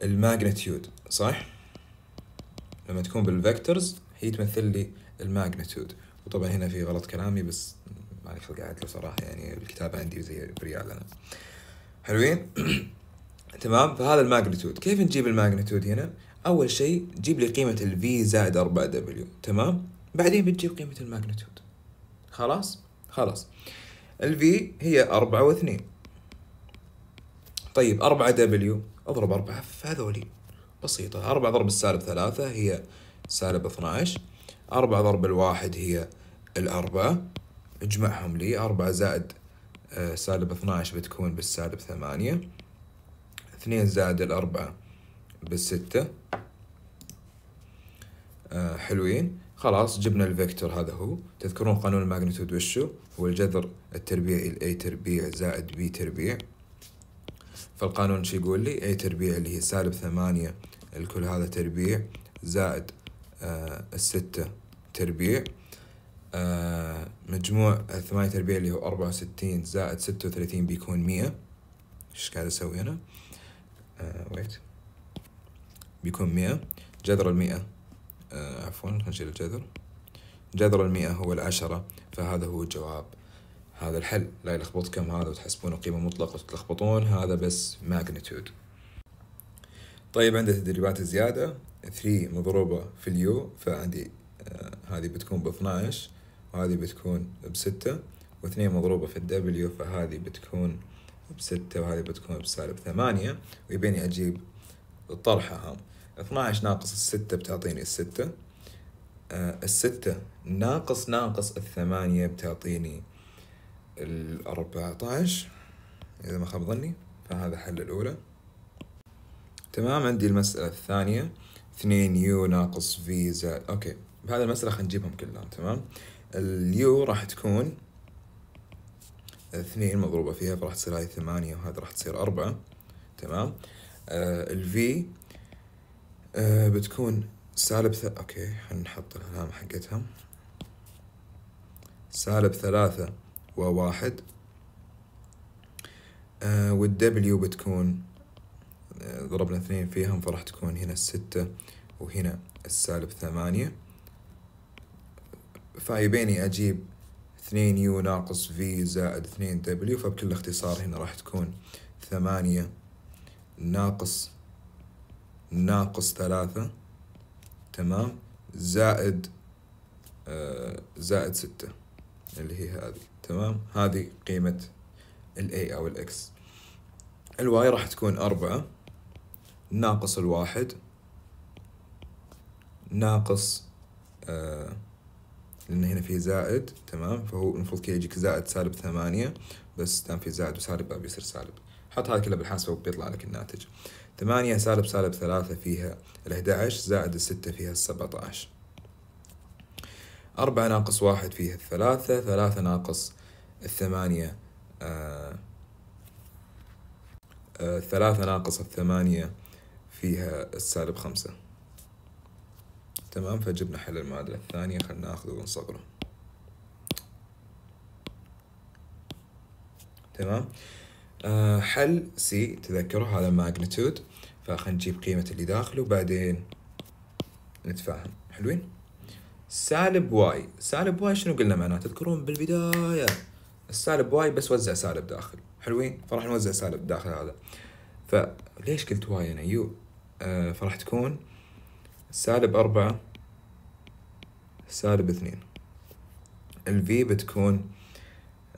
S1: الماجنتيود صح؟ لما تكون بالفيكتورز هي تمثل لي الماجنتيود وطبعا هنا في غلط كلامي بس ماني خلق قاعد له صراحه يعني الكتابه عندي زي بريال انا حلوين تمام فهذا الماجنتود كيف نجيب الماجنتود هنا اول شيء جيب لي قيمه الفي زائد 4 دبليو تمام بعدين بتجيب قيمه الماجنتود خلاص خلاص الفي هي 4 و2 طيب 4 دبليو اضرب 4 في هذولي بسيطة 4 ضرب السالب 3 هي سالب 12 أربعة ضرب الواحد هي الأربعة اجمعهم لي أربعة زائد آه، سالب 12 بتكون بالسالب ثمانية اثنين زائد الأربعة بالستة آه، حلوين خلاص جبنا الفيكتور هذا هو تذكرون قانون الماجنتود وشو هو الجذر التربيعي ل A تربيع زائد B تربيع فالقانون شو يقول لي A تربيع اللي هي سالب ثمانية الكل هذا تربيع زائد آه الستة تربيع آه، مجموع ثمانية تربيع اللي هو أربعة وستين زائد ستة وثلاثين بيكون مية إيش قاعد أسوي أنا ويت آه، بيكون مية جذر المئة آه عفوا نشيل الجذر جذر المئة هو العشرة فهذا هو الجواب هذا الحل لا يلخبطكم هذا وتحسبونه قيمة مطلقة وتتلخبطون هذا بس ماجنتود طيب عندي تدريبات زيادة 3 مضروبة في اليو فعندي هذه بتكون ب 12 وهذه بتكون بستة واثنين مضروبة في الدبليو فهذه بتكون بستة وهذه بتكون بسالب ثمانية ويبيني أجيب طرحها 12 ناقص الستة بتعطيني الستة آه الستة ناقص ناقص الثمانية بتعطيني الأربعة عشر إذا ما خاب ظني فهذا حل الأولى تمام عندي المسألة الثانية اثنين يو ناقص في زائد أوكي بهذا المسألة نجيبهم كلهم تمام اليو راح تكون اثنين مضروبة فيها فراح تصير هاي ثمانية وهذا راح تصير أربعة تمام آه الفي آه بتكون سالب ثلاثة اوكي حنحط العلامة حقتها سالب ثلاثة وواحد آه والدبليو بتكون آه، ضربنا اثنين فيهم فراح تكون هنا الستة وهنا السالب ثمانية فيبيني أجيب 2 يو ناقص في زائد 2 دبليو فبكل اختصار هنا راح تكون 8 ناقص ناقص 3 تمام زائد آه، زائد 6 اللي هي هذه تمام هذه قيمة الاي او الاكس الواي راح تكون 4 ناقص الواحد ناقص آه لأن هنا في زائد تمام فهو المفروض كذا يجيك زائد سالب ثمانية بس دام في زائد وسالب بيصير سالب حط هذا كله بالحاسبة وبيطلع لك الناتج ثمانية سالب سالب ثلاثة فيها الأحد عشر زائد الستة فيها السبعة عشر أربعة ناقص واحد فيها الثلاثة ثلاثة ناقص الثمانية آه آه ثلاثة ناقص الثمانية فيها السالب خمسة تمام فجبنا حل المعادلة الثانية خلنا ناخذه ونصغره تمام آه حل سي تذكروا هذا ماجنتود فخلنا نجيب قيمة اللي داخله وبعدين نتفاهم حلوين سالب واي سالب واي شنو قلنا معناه تذكرون بالبداية السالب واي بس وزع سالب داخل حلوين فراح نوزع سالب داخل هذا فليش قلت واي انا يو آه فراح تكون سالب أربعة سالب اثنين ال v بتكون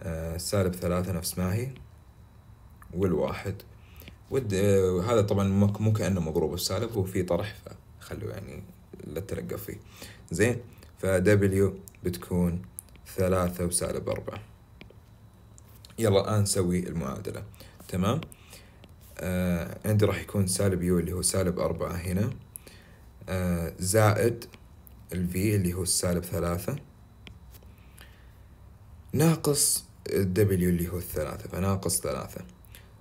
S1: آه، سالب ثلاثة نفس ما هي والواحد وهذا آه، طبعا مو كأنه مضروب السالب هو في طرح فخلوه يعني لا تلقى فيه زين w بتكون ثلاثة وسالب أربعة يلا الآن نسوي المعادلة تمام آه عندي راح يكون سالب يو اللي هو سالب أربعة هنا آه، زائد ال v اللي هو السالب ثلاثة ناقص الدبليو اللي هو الثلاثة فناقص ثلاثة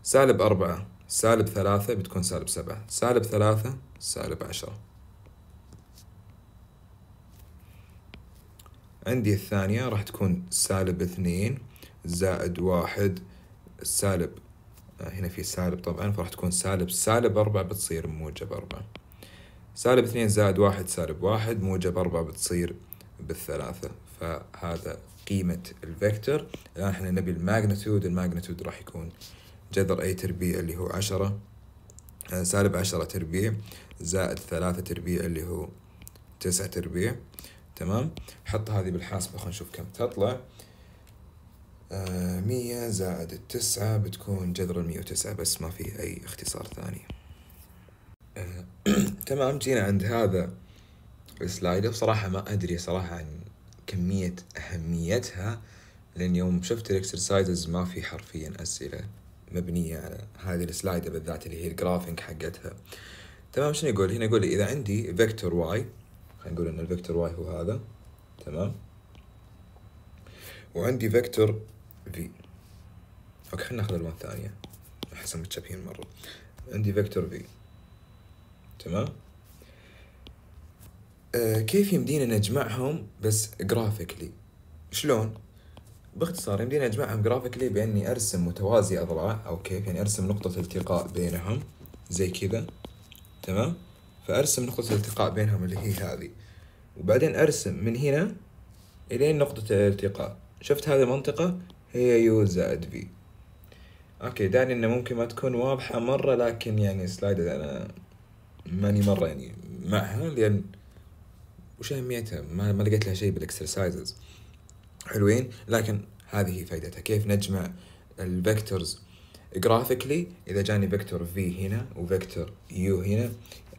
S1: سالب أربعة سالب ثلاثة بتكون سالب سبعة سالب ثلاثة سالب عشرة عندي الثانية راح تكون سالب اثنين زائد واحد سالب آه، هنا في سالب طبعا فراح تكون سالب سالب أربعة بتصير موجب أربعة سالب اثنين زائد واحد سالب واحد موجب أربعة بتصير بالثلاثة فهذا قيمة الفيكتور الآن احنا نبي الماجنتود الماجنتود راح يكون جذر أي تربيع اللي هو عشرة آه، سالب عشرة تربيع زائد ثلاثة تربيع اللي هو تسعة تربيع تمام حط هذه بالحاسبة خلينا نشوف كم تطلع آه، مية زائد التسعة بتكون جذر المية وتسعة بس ما في أي اختصار ثاني آه، تمام جينا عند هذا السلايد بصراحة ما أدري صراحة عن كمية أهميتها لأن يوم شفت الإكسرسايزز ما في حرفيا أسئلة مبنية على هذه السلايد بالذات اللي هي الجرافينج حقتها تمام شنو يقول هنا يقول إذا عندي فيكتور واي خلينا نقول أن الفيكتور واي هو هذا تمام وعندي فيكتور في اوكي خلينا ناخذ الوان ثانية أحسن متشابهين مرة عندي فيكتور في تمام أه كيف يمدينا نجمعهم بس جرافيكلي شلون باختصار يمدينا نجمعهم جرافيكلي باني ارسم متوازي اضلاع او كيف يعني ارسم نقطة التقاء بينهم زي كذا تمام فارسم نقطة التقاء بينهم اللي هي هذه وبعدين ارسم من هنا الين نقطة الالتقاء شفت هذه المنطقة هي يو زائد في اوكي داني انه ممكن ما تكون واضحة مرة لكن يعني سلايد انا ماني مره يعني معها لان وش اهميتها؟ ما, ما لقيت لها شيء بالاكسرسايزز حلوين لكن هذه هي فائدتها كيف نجمع الفيكتورز جرافيكلي اذا جاني فيكتور في هنا وفيكتور يو هنا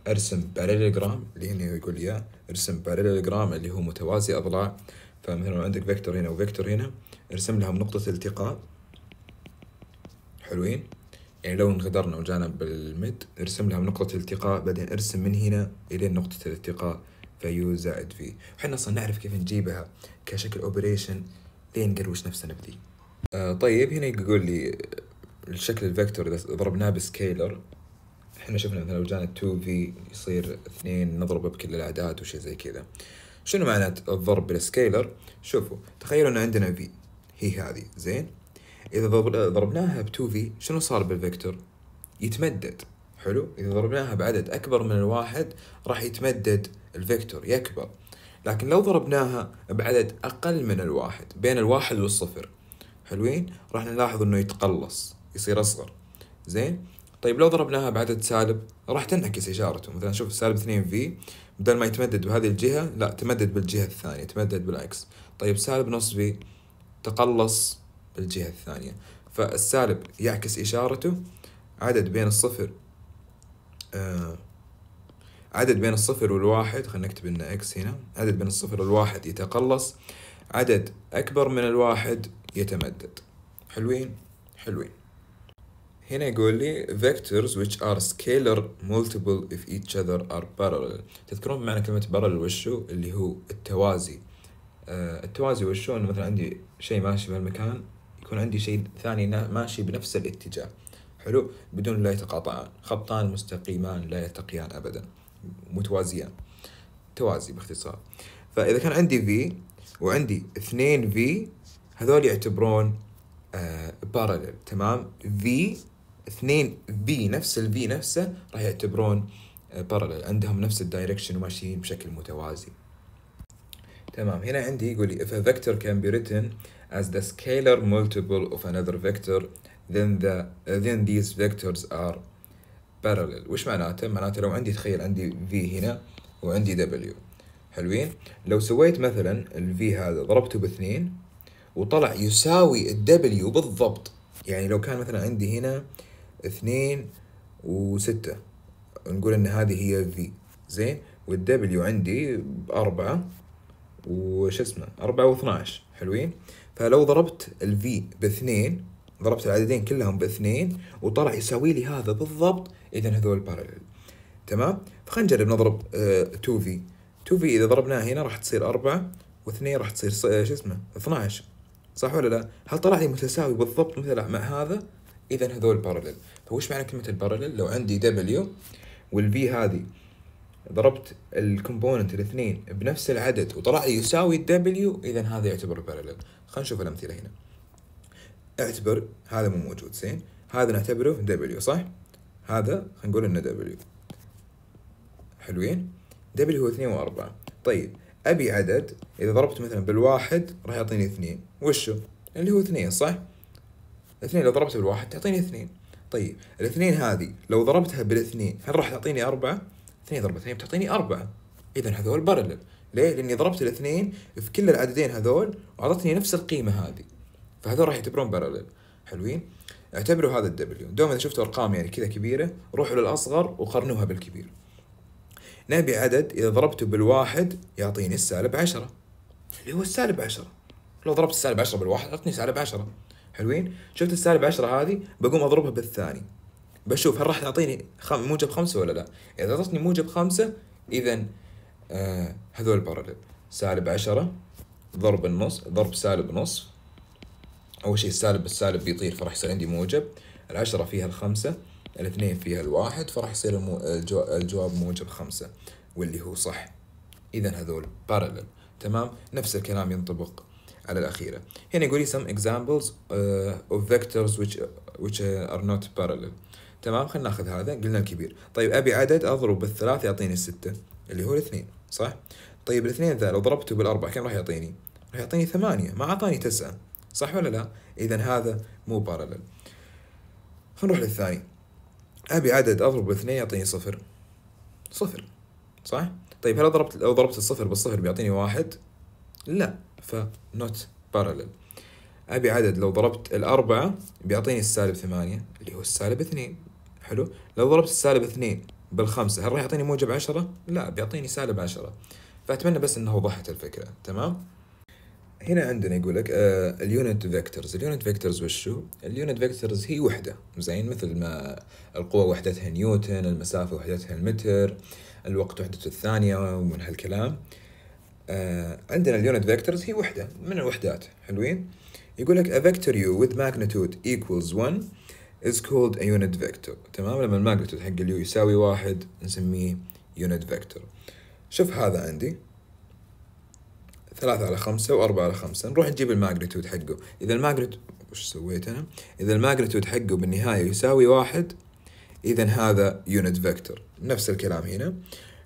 S1: ارسم باراليلوجرام اللي هنا يقول لي ارسم باراليلوجرام اللي هو متوازي اضلاع فمثلا عندك فيكتور هنا وفيكتور هنا ارسم لهم نقطة التقاء حلوين يعني لو انغدرنا وجانا بالمد نرسم لها نقطة التقاء بعدين ارسم من هنا إلى نقطة الالتقاء فيو زائد في وحنا أصلا نعرف كيف نجيبها كشكل أوبريشن لين نقروش نفسنا بذي آه طيب هنا يقول لي الشكل الفيكتور إذا ضربناه بسكيلر احنا شفنا مثلا لو جانا 2 في يصير 2 نضربه بكل الأعداد وشي زي كذا شنو معنات الضرب بالسكيلر شوفوا تخيلوا أن عندنا في هي هذه زين إذا ضربناها ب 2 في شنو صار بالفيكتور؟ يتمدد حلو إذا ضربناها بعدد أكبر من الواحد راح يتمدد الفيكتور يكبر لكن لو ضربناها بعدد أقل من الواحد بين الواحد والصفر حلوين راح نلاحظ أنه يتقلص يصير أصغر زين طيب لو ضربناها بعدد سالب راح تنعكس إشارته مثلا شوف سالب 2 في بدل ما يتمدد بهذه الجهة لا تمدد بالجهة الثانية تمدد بالعكس طيب سالب نص في تقلص الجهة الثانية فالسالب يعكس إشارته عدد بين الصفر آه عدد بين الصفر والواحد خلينا نكتب لنا إكس هنا عدد بين الصفر والواحد يتقلص عدد أكبر من الواحد يتمدد حلوين حلوين هنا يقول لي vectors which are scalar multiple if each other are parallel تذكرون معنى كلمة parallel وشو اللي هو التوازي آه التوازي وشو انه مثلا عندي شيء ماشي بهالمكان يكون عندي شيء ثاني ماشي بنفس الاتجاه حلو بدون لا يتقاطعان خطان مستقيمان لا يلتقيان أبدا متوازيان توازي باختصار فإذا كان عندي في وعندي اثنين في هذول يعتبرون بارلل آه، تمام في اثنين في نفس ال نفسه راح يعتبرون بارلل آه، عندهم نفس الدايركشن وماشيين بشكل متوازي تمام هنا عندي يقول لي if a vector can be written as the scalar multiple of another vector then the uh, then these vectors are parallel وش معناته معناته لو عندي تخيل عندي v هنا وعندي w حلوين لو سويت مثلا ال v هذا ضربته باثنين وطلع يساوي ال w بالضبط يعني لو كان مثلا عندي هنا اثنين وستة نقول ان هذه هي v زين والدبليو عندي بأربعة وش اسمه أربعة واثناش حلوين فلو ضربت الفي باثنين ضربت العددين كلهم باثنين وطلع يساوي لي هذا بالضبط اذا هذول بارلل تمام فخلينا نجرب نضرب 2 في 2 في اذا ضربناها هنا راح تصير 4 و2 راح تصير آه، شو اسمه 12 صح ولا لا هل طلع لي متساوي بالضبط مثل مع هذا اذا هذول بارلل فوش معنى كلمه البارلل لو عندي دبليو والفي هذه ضربت الكومبوننت الاثنين بنفس العدد وطلع لي يساوي الدبليو اذا هذا يعتبر بارلل خلينا نشوف الأمثلة هنا اعتبر هذا مو موجود زين هذا نعتبره دبليو صح هذا خلينا نقول انه دبليو حلوين دبليو هو اثنين واربعة طيب ابي عدد اذا ضربت مثلا بالواحد راح يعطيني اثنين وشو اللي هو اثنين صح اثنين لو ضربته بالواحد تعطيني اثنين طيب الاثنين هذه لو ضربتها بالاثنين هل راح تعطيني اربعة اثنين ضرب اثنين بتعطيني اربعة اذا هذول بارلل ليه؟ لاني ضربت الاثنين في كل العددين هذول واعطتني نفس القيمه هذه فهذول راح يعتبرون باراليل حلوين اعتبروا هذا الدبليو دوم اذا شفتوا ارقام يعني كذا كبيره روحوا للاصغر وقارنوها بالكبير نبي عدد اذا ضربته بالواحد يعطيني السالب 10. اللي هو السالب 10. لو ضربت السالب 10 بالواحد اعطني سالب 10. حلوين شفت السالب 10 هذه بقوم اضربها بالثاني بشوف هل راح تعطيني خم... موجب خمسة ولا لا إذا أعطتني موجب خمسة إذا آه هذول البارلل سالب عشرة ضرب النص ضرب سالب نص أول شيء السالب بالسالب بيطير فراح يصير عندي موجب العشرة فيها الخمسة الاثنين فيها الواحد فراح يصير المو... الجو... الجواب موجب خمسة واللي هو صح إذا هذول بارلل تمام نفس الكلام ينطبق على الأخيرة هنا يقول لي some examples uh, of vectors which, which are not parallel تمام خلينا ناخذ هذا قلنا الكبير طيب أبي عدد أضرب بالثلاث يعطيني الستة اللي هو الاثنين صح؟ طيب الاثنين ذا لو ضربته بالأربعة كم راح يعطيني؟ راح يعطيني ثمانية ما أعطاني تسعة صح ولا لا؟ إذا هذا مو بارلل نروح للثاني أبي عدد أضرب باثنين يعطيني صفر صفر صح؟ طيب هل ضربت لو ضربت الصفر بالصفر بيعطيني واحد؟ لا not بارلل أبي عدد لو ضربت الأربعة بيعطيني السالب ثمانية اللي هو السالب اثنين حلو لو ضربت السالب اثنين بالخمسة هل راح يعطيني موجب عشرة؟ لا بيعطيني سالب عشرة فأتمنى بس أنها وضحت الفكرة تمام؟ هنا عندنا يقول لك آه، اليونت فيكتورز اليونت فيكتورز وشو اليونت فيكتورز هي وحده زين مثل ما القوه وحدتها نيوتن المسافه وحدتها المتر الوقت وحدته الثانيه ومن هالكلام آه عندنا اليونت فيكتورز هي وحده من الوحدات حلوين يقول لك a vector u with magnitude equals 1 is called a unit vector تمام لما الماجنتود حق اليو يساوي واحد نسميه unit vector شوف هذا عندي ثلاثة على خمسة وأربعة على خمسة نروح نجيب الماجنتود حقه إذا الماجنتود وش سويت أنا إذا الماجنتود حقه بالنهاية يساوي واحد إذا هذا يونت فيكتور نفس الكلام هنا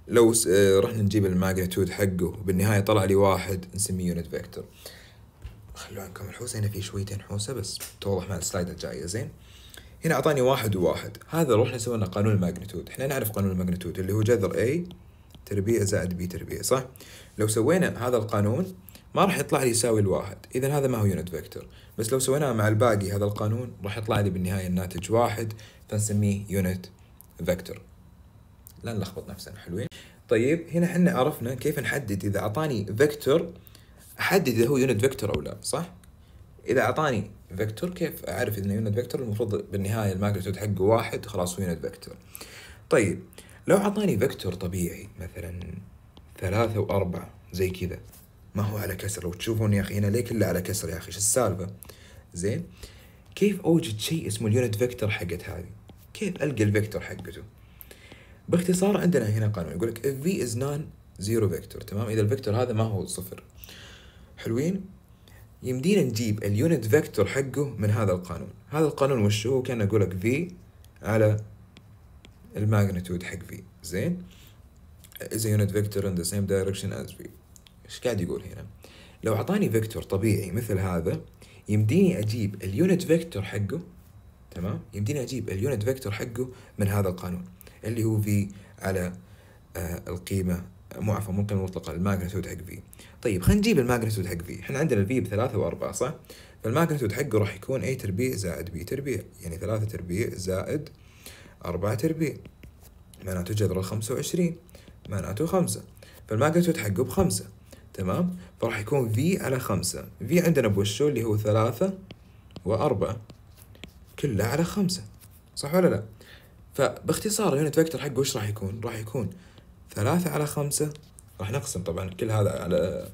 S1: لو آه، رحنا نجيب الماجنتود حقه بالنهاية طلع لي واحد نسميه يونت فيكتور خلوا عنكم الحوسة هنا في شويتين حوسة بس توضح مع السلايد الجاية زين هنا اعطاني واحد وواحد هذا روحنا سوينا قانون الماجنتود احنا نعرف قانون الماجنتود اللي هو جذر A تربيع زائد B تربيع صح لو سوينا هذا القانون ما راح يطلع لي يساوي الواحد اذا هذا ما هو يونت فيكتور بس لو سويناه مع الباقي هذا القانون راح يطلع لي بالنهايه الناتج واحد فنسميه يونت فيكتور لا نلخبط نفسنا حلوين طيب هنا احنا عرفنا كيف نحدد اذا اعطاني فيكتور احدد اذا هو يونت فيكتور او لا صح اذا اعطاني فيكتور كيف اعرف ان يونت فيكتور المفروض بالنهايه الماجنتيود حقه واحد خلاص هو يونت فيكتور طيب لو اعطاني فيكتور طبيعي مثلا ثلاثة وأربعة زي كذا ما هو على كسر لو تشوفون يا أخي هنا ليه كله على كسر يا أخي شو السالفة زين كيف أوجد شيء اسمه اليونت فيكتور حقت هذه كيف ألقى الفيكتور حقته باختصار عندنا هنا قانون يقول لك اف v is non zero vector تمام إذا الفيكتور هذا ما هو صفر حلوين يمدينا نجيب اليونت فيكتور حقه من هذا القانون هذا القانون وش هو كان اقول لك في على الماجنتود حق في زين is a unit vector in the same direction as v ايش قاعد يقول هنا لو اعطاني فيكتور طبيعي مثل هذا يمديني اجيب اليونت فيكتور حقه تمام يمديني اجيب اليونت فيكتور حقه من هذا القانون اللي هو في على آه القيمه مو عفوا مو القيمه المطلقه الماجنتود حق في طيب خلينا نجيب الماجنتود حق في احنا عندنا الفي بثلاثة وأربعة صح فالماجنتود حقه راح يكون A تربيع زائد B تربيع يعني ثلاثة تربيع زائد أربعة تربيع معناته جذر الخمسة وعشرين معناته خمسة فالماجنتود حقه بخمسة تمام فراح يكون في على خمسة في عندنا بوشو اللي هو ثلاثة وأربعة كلها على خمسة صح ولا لا فباختصار اليونت فيكتور حقه وش راح يكون راح يكون ثلاثة على خمسة راح نقسم طبعا كل هذا على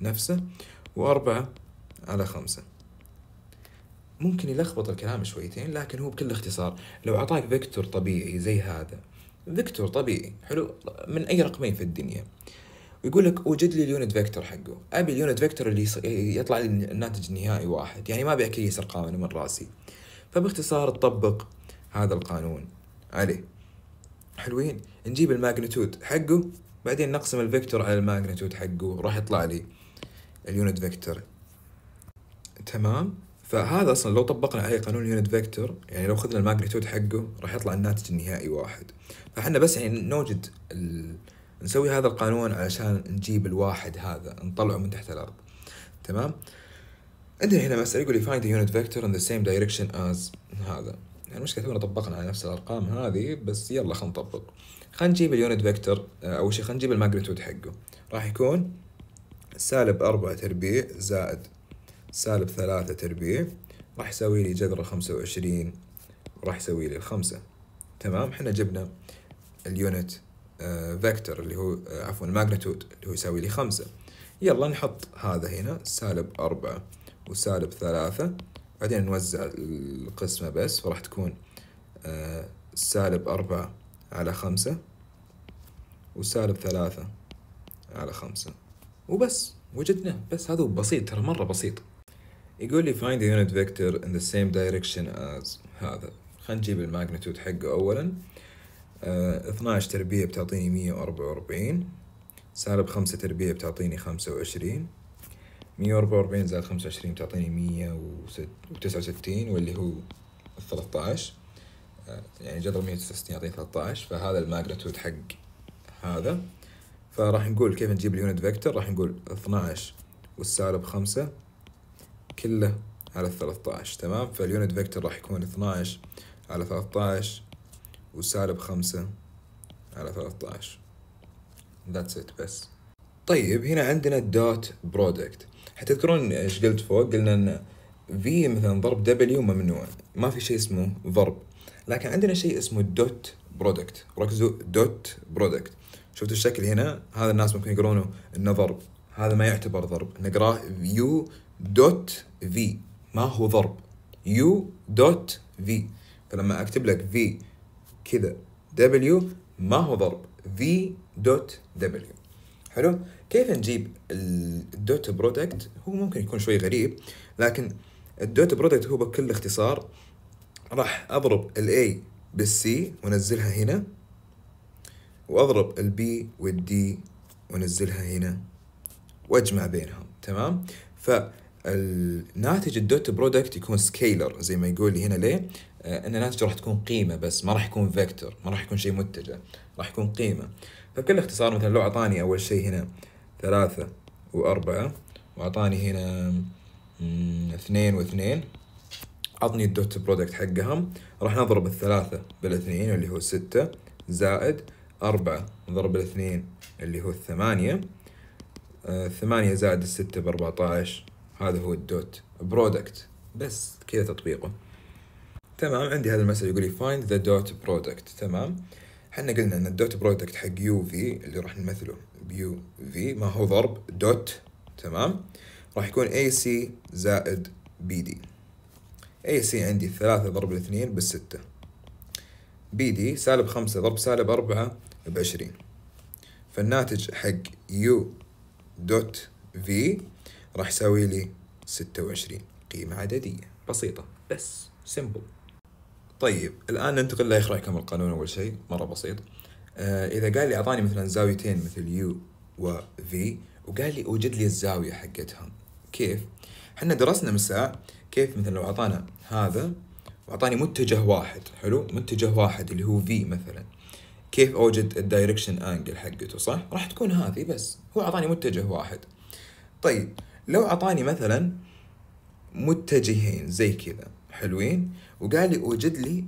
S1: نفسه وأربعة على خمسة ممكن يلخبط الكلام شويتين لكن هو بكل اختصار لو أعطاك فيكتور طبيعي زي هذا فيكتور طبيعي حلو من أي رقمين في الدنيا ويقول لك وجد لي اليونت فيكتور حقه ابي اليونت فيكتور اللي يطلع لي الناتج النهائي واحد يعني ما ابي اكيس ارقام من راسي فباختصار تطبق هذا القانون عليه حلوين نجيب الماجنتود حقه بعدين نقسم الفيكتور على الماجنتيود حقه راح يطلع لي اليونت فيكتور تمام فهذا اصلا لو طبقنا عليه قانون اليونت فيكتور يعني لو اخذنا الماجنتيود حقه راح يطلع الناتج النهائي واحد فاحنا بس يعني نوجد ال... نسوي هذا القانون علشان نجيب الواحد هذا نطلعه من تحت الارض تمام عندنا هنا مسألة يقول لي find the unit vector in the same direction as هذا المشكلة يعني مش تونا طبقنا على نفس الأرقام هذه بس يلا خلينا نطبق خلينا نجيب اليونت فيكتور آه، اول شيء خلينا نجيب الماجنتود حقه راح يكون سالب أربعة تربيع زائد سالب ثلاثة تربيع راح يساوي لي جذر الخمسة وعشرين راح يساوي لي الخمسة تمام احنا جبنا اليونت فيكتور آه، اللي هو آه، عفوا الماجنتود اللي هو يساوي لي خمسة يلا نحط هذا هنا سالب أربعة وسالب ثلاثة بعدين نوزع القسمة بس وراح تكون سالب أربعة على خمسة وسالب ثلاثة على خمسة وبس وجدنا بس هذا بسيط ترى مرة بسيط يقول لي find the unit vector in the same direction as هذا خلينا نجيب الماجنتود حقه أولا آه، اثناش 12 تربيع بتعطيني مية وأربعة وأربعين سالب خمسة تربيع بتعطيني خمسة وعشرين مية وأربعة وأربعين زائد خمسة وعشرين بتعطيني مية وتسعة وستين واللي هو الثلاثة عشر يعني جذر 169 يعطيني 13 فهذا الماجنتود حق هذا فراح نقول كيف نجيب اليونت فيكتور راح نقول 12 والسالب 5 كله على 13 تمام فاليونت فيكتور راح يكون 12 على 13 وسالب 5 على 13 ذاتس ات بس طيب هنا عندنا الدوت برودكت حتذكرون ايش قلت فوق قلنا ان في مثلا ضرب دبليو ممنوع ما في شيء اسمه ضرب لكن عندنا شيء اسمه دوت برودكت ركزوا دوت برودكت شفتوا الشكل هنا هذا الناس ممكن يقولونه انه ضرب هذا ما يعتبر ضرب نقراه يو دوت في ما هو ضرب يو دوت في فلما اكتب لك في كذا دبليو ما هو ضرب في دوت دبليو حلو كيف نجيب الدوت برودكت هو ممكن يكون شوي غريب لكن الدوت برودكت هو بكل اختصار راح اضرب الاي بالسي وانزلها هنا واضرب البي والدي وانزلها هنا واجمع بينهم تمام فالناتج الدوت برودكت يكون سكيلر زي ما يقول لي هنا ليه آه، ان الناتج راح تكون قيمه بس ما راح يكون فيكتور ما راح يكون شيء متجه راح يكون قيمه فبكل اختصار مثلا لو اعطاني اول شيء هنا ثلاثة وأربعة وأعطاني هنا اثنين واثنين عطني الدوت برودكت حقهم راح نضرب الثلاثة بالاثنين اللي هو ستة زائد أربعة نضرب الاثنين اللي هو الثمانية آه ثمانية زائد الستة عشر هذا هو الدوت برودكت بس كذا تطبيقه تمام عندي هذا المسألة يقول لي find the dot product تمام حنا قلنا ان الدوت برودكت حق يو في اللي راح نمثله بيو في ما هو ضرب دوت تمام راح يكون اي سي زائد بي دي اي سي عندي ثلاثة ضرب الاثنين بالستة بي دي سالب خمسة ضرب سالب أربعة بعشرين فالناتج حق يو دوت في راح يساوي لي ستة وعشرين قيمة عددية بسيطة بس سمبل طيب الآن ننتقل لاخر كم القانون أول شيء مرة بسيط آه إذا قال لي أعطاني مثلا زاويتين مثل يو و في وقال لي أوجد لي الزاوية حقتهم كيف؟ احنا درسنا مساء كيف مثلا لو اعطانا هذا واعطاني متجه واحد حلو متجه واحد اللي هو في مثلا كيف اوجد الدايركشن انجل حقته صح راح تكون هذه بس هو اعطاني متجه واحد طيب لو اعطاني مثلا متجهين زي كذا حلوين وقال لي اوجد لي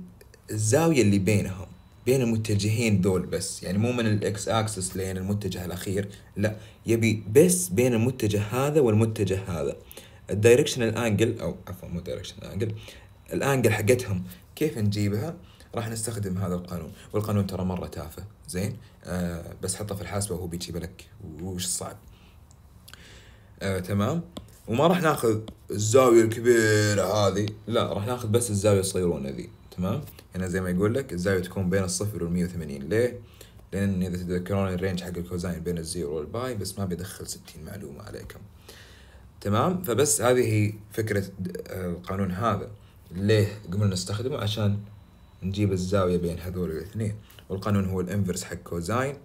S1: الزاويه اللي بينهم بين المتجهين ذول بس يعني مو من الاكس اكسس لين المتجه الاخير لا يبي بس بين المتجه هذا والمتجه هذا الدايركشنال انجل او عفوا مو دايركشنال انجل الانجل حقتهم كيف نجيبها راح نستخدم هذا القانون والقانون ترى مره تافه زين آه بس حطه في الحاسبه وهو بيجيب لك وش صعب. آه تمام وما راح ناخذ الزاويه الكبيره هذه لا راح ناخذ بس الزاويه الصغيرونه ذي تمام هنا يعني زي ما يقول لك الزاويه تكون بين الصفر وال 180 ليه؟ لان اذا تتذكرون الرينج حق الكوزاين بين الزيرو والباي بس ما بيدخل 60 معلومه عليكم تمام فبس هذه هي فكرة آه، القانون هذا ليه قمنا نستخدمه عشان نجيب الزاوية بين هذول الاثنين والقانون هو الانفرس حق كوزاين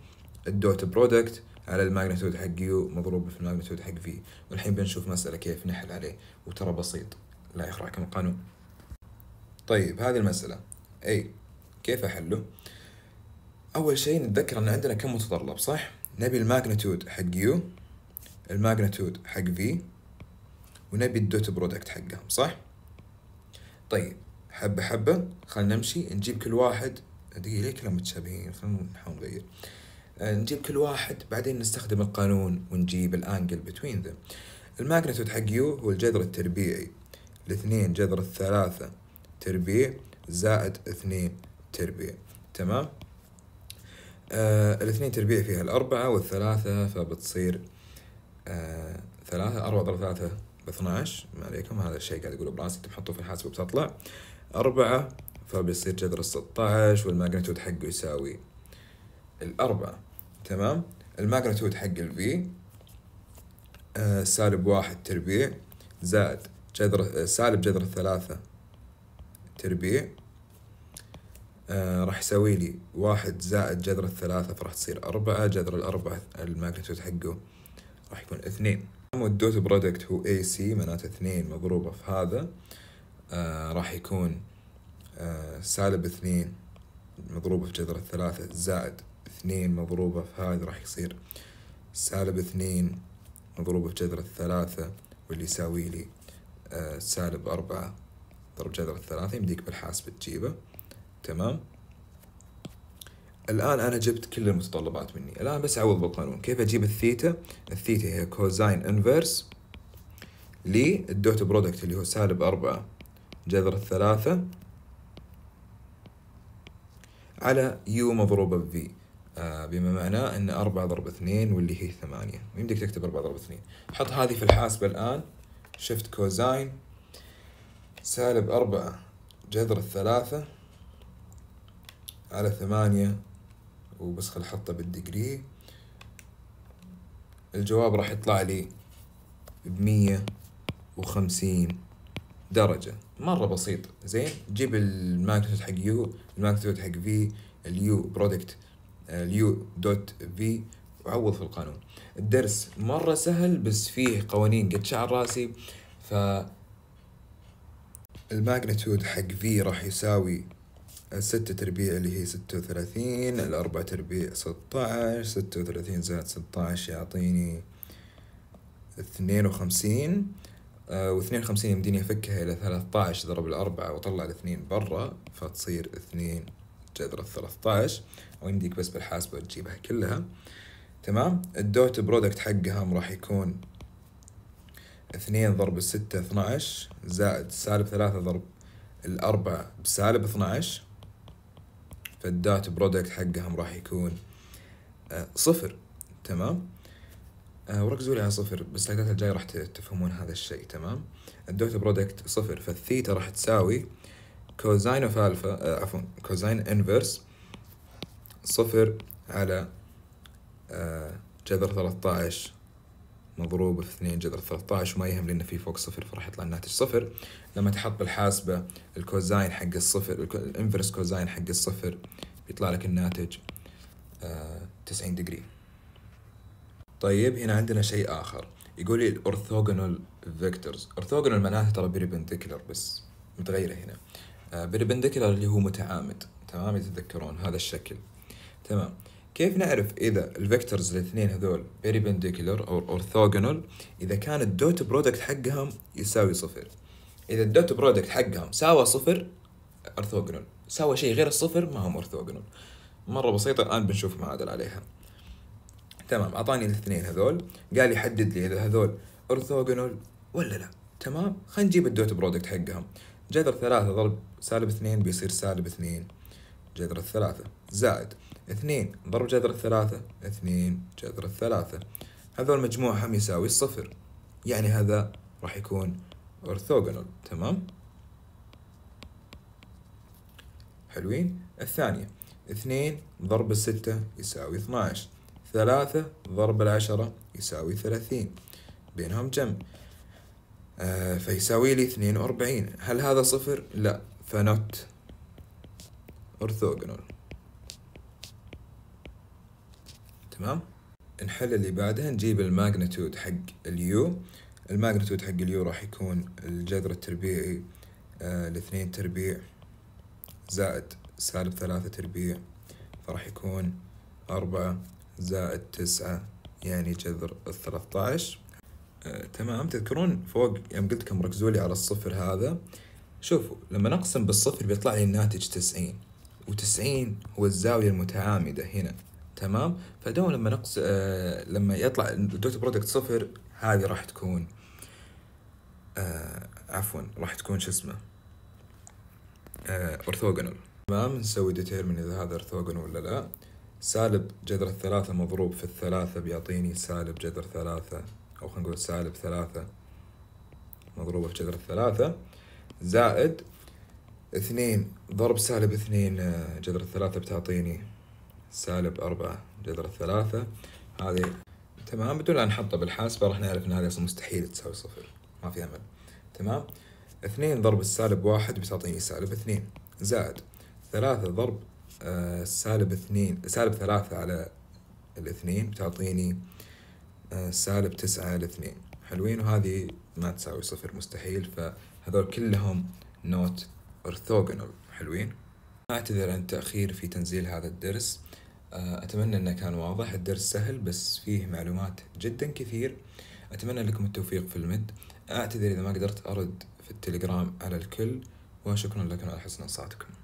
S1: الدوت برودكت على الماجنتود حق يو مضروب في الماجنتود حق في والحين بنشوف مسألة كيف نحل عليه وترى بسيط لا يخرعكم القانون طيب هذه المسألة اي كيف احله اول شيء نتذكر ان عندنا كم متطلب صح نبي الماجنتود حق يو الماجنتود حق في ونبي الدوت برودكت حقهم صح؟ طيب حبة حبة خلينا نمشي نجيب كل واحد دقيقة ليه كلام متشابهين خلينا نحاول نغير آه، نجيب كل واحد بعدين نستخدم القانون ونجيب الانجل بتوين ذم الماجنتود حق يو هو الجذر التربيعي الاثنين جذر الثلاثة تربيع زائد اثنين تربيع تمام آه الاثنين تربيع فيها الأربعة والثلاثة فبتصير آه ثلاثة أربعة ضرب ثلاثة ب 12 ما عليكم هذا الشيء قاعد اقوله براسي تحطوه في الحاسب بتطلع 4 فبيصير جذر ال 16 والماجنتود حقه يساوي الأربعة تمام الماجنتود حق الفي آه، سالب واحد تربيع زائد جذر آه، سالب جذر الثلاثة تربيع آه، راح يساوي لي واحد زائد جذر الثلاثة فراح تصير أربعة جذر الأربعة الماجنتود حقه راح يكون اثنين والدوت برودكت هو اي سي معناته اثنين مضروبة في هذا آه راح يكون آه سالب اثنين مضروبة في جذر الثلاثة زائد اثنين مضروبة في هذا راح يصير سالب اثنين مضروبة في جذر الثلاثة واللي يساوي لي آه سالب أربعة ضرب جذر الثلاثة يمديك بالحاسبة تجيبه تمام الآن أنا جبت كل المتطلبات مني الآن بس أعوض بالقانون كيف أجيب الثيتا الثيتا هي كوزاين انفرس للدوت برودكت اللي هو سالب أربعة جذر الثلاثة على يو مضروبة بفي آه بما معناه أن أربعة ضرب اثنين واللي هي ثمانية يمديك تكتب أربعة ضرب اثنين حط هذه في الحاسبة الآن شفت كوزاين سالب أربعة جذر الثلاثة على ثمانية وبس خل احطه بالدجري الجواب راح يطلع لي بمية وخمسين درجة مرة بسيط زين جيب الماجنتود حق يو الماجنتود حق في اليو برودكت اليو دوت في وعوض في القانون الدرس مرة سهل بس فيه قوانين قد شعر راسي ف الماجنتود حق في راح يساوي ستة تربيع اللي هي ستة وثلاثين الأربعة تربيع ستة عشر ستة وثلاثين زائد ستة عشر يعطيني اثنين وخمسين آه، واثنين وخمسين يمديني أفكها إلى ثلاثة عشر ضرب الأربعة وأطلع الاثنين برا فتصير اثنين جذر الثلاثة عشر ويمديك بس بالحاسبة تجيبها كلها تمام الدوت برودكت حقهم راح يكون اثنين ضرب الستة عشر زائد سالب ثلاثة ضرب الأربعة بسالب اثنى عشر فالدات برودكت حقهم راح يكون آه، صفر تمام آه، وركزوا لي على صفر بالسلايدات الجاية راح تفهمون هذا الشيء تمام الدوت برودكت صفر فالثيتا راح تساوي كوزاين اوف الفا آه، عفوا كوزاين انفرس صفر على جذر 13 مضروب في 2 جذر 13 وما يهم لان في فوق صفر فراح يطلع الناتج صفر لما تحط بالحاسبه الكوزاين حق الصفر الانفرس كوزاين حق الصفر بيطلع لك الناتج 90 آه، دقري طيب هنا عندنا شيء اخر يقول لي الاورثوغونال فيكتورز اورثوغونال معناته ترى بيربنديكولر بس متغيره هنا بيربنديكولر آه، اللي هو متعامد تمام يتذكرون هذا الشكل تمام كيف نعرف إذا الفيكتورز الاثنين هذول بيربنديكولر أو اورثوغونال إذا كان الدوت برودكت حقهم يساوي صفر إذا الدوت برودكت حقهم ساوى صفر اورثوغونال ساوى شيء غير الصفر ما هم اورثوغونال مرة بسيطة الآن بنشوف معادل عليها تمام أعطاني الاثنين هذول قال يحدد لي إذا هذول اورثوغونال ولا لا تمام خلينا نجيب الدوت برودكت حقهم جذر ثلاثة ضرب سالب اثنين بيصير سالب اثنين جذر الثلاثة زائد اثنين ضرب جذر الثلاثة اثنين جذر الثلاثة هذول مجموعهم يساوي الصفر يعني هذا راح يكون orthogonal تمام حلوين الثانية اثنين ضرب الستة يساوي اثناش عشر ثلاثة ضرب العشرة يساوي ثلاثين بينهم جمع آه فيساوي لي اثنين واربعين هل هذا صفر؟ لا فنوت orthogonal تمام نحل اللي بعدها نجيب الماجنتود حق اليو الماجنتود حق اليو راح يكون الجذر التربيعي آه الاثنين تربيع زائد سالب ثلاثة تربيع فراح يكون أربعة زائد تسعة يعني جذر الثلاثة عشر آه تمام تذكرون فوق يوم قلت لكم ركزوا لي على الصفر هذا شوفوا لما نقسم بالصفر بيطلع لي الناتج تسعين وتسعين هو الزاوية المتعامدة هنا تمام فدوم لما نقص آه لما يطلع الدوت برودكت صفر هذه راح تكون آه عفوا راح تكون شو اسمه آه اورثوغونال تمام نسوي ديتيرمن اذا هذا اورثوغونال ولا لا سالب جذر الثلاثة مضروب في الثلاثة بيعطيني سالب جذر ثلاثة أو خلينا نقول سالب ثلاثة مضروبة في جذر الثلاثة زائد اثنين ضرب سالب اثنين آه، جذر الثلاثة بتعطيني سالب أربعة جذر 3 هذه تمام بدون لا نحطها بالحاسبة راح نعرف إن هذه أصلا مستحيل تساوي صفر ما في أمل تمام اثنين ضرب السالب واحد بتعطيني سالب اثنين زائد ثلاثة ضرب آه، سالب اثنين سالب ثلاثة على الاثنين بتعطيني آه، سالب تسعة على 2 حلوين وهذه ما تساوي صفر مستحيل فهذول كلهم نوت orthogonal حلوين أعتذر عن التأخير في تنزيل هذا الدرس آه، أتمنى أنه كان واضح الدرس سهل بس فيه معلومات جدا كثير أتمنى لكم التوفيق في المد أعتذر إذا ما قدرت أرد في التليجرام على الكل وشكرا لكم على حسن إنصاتكم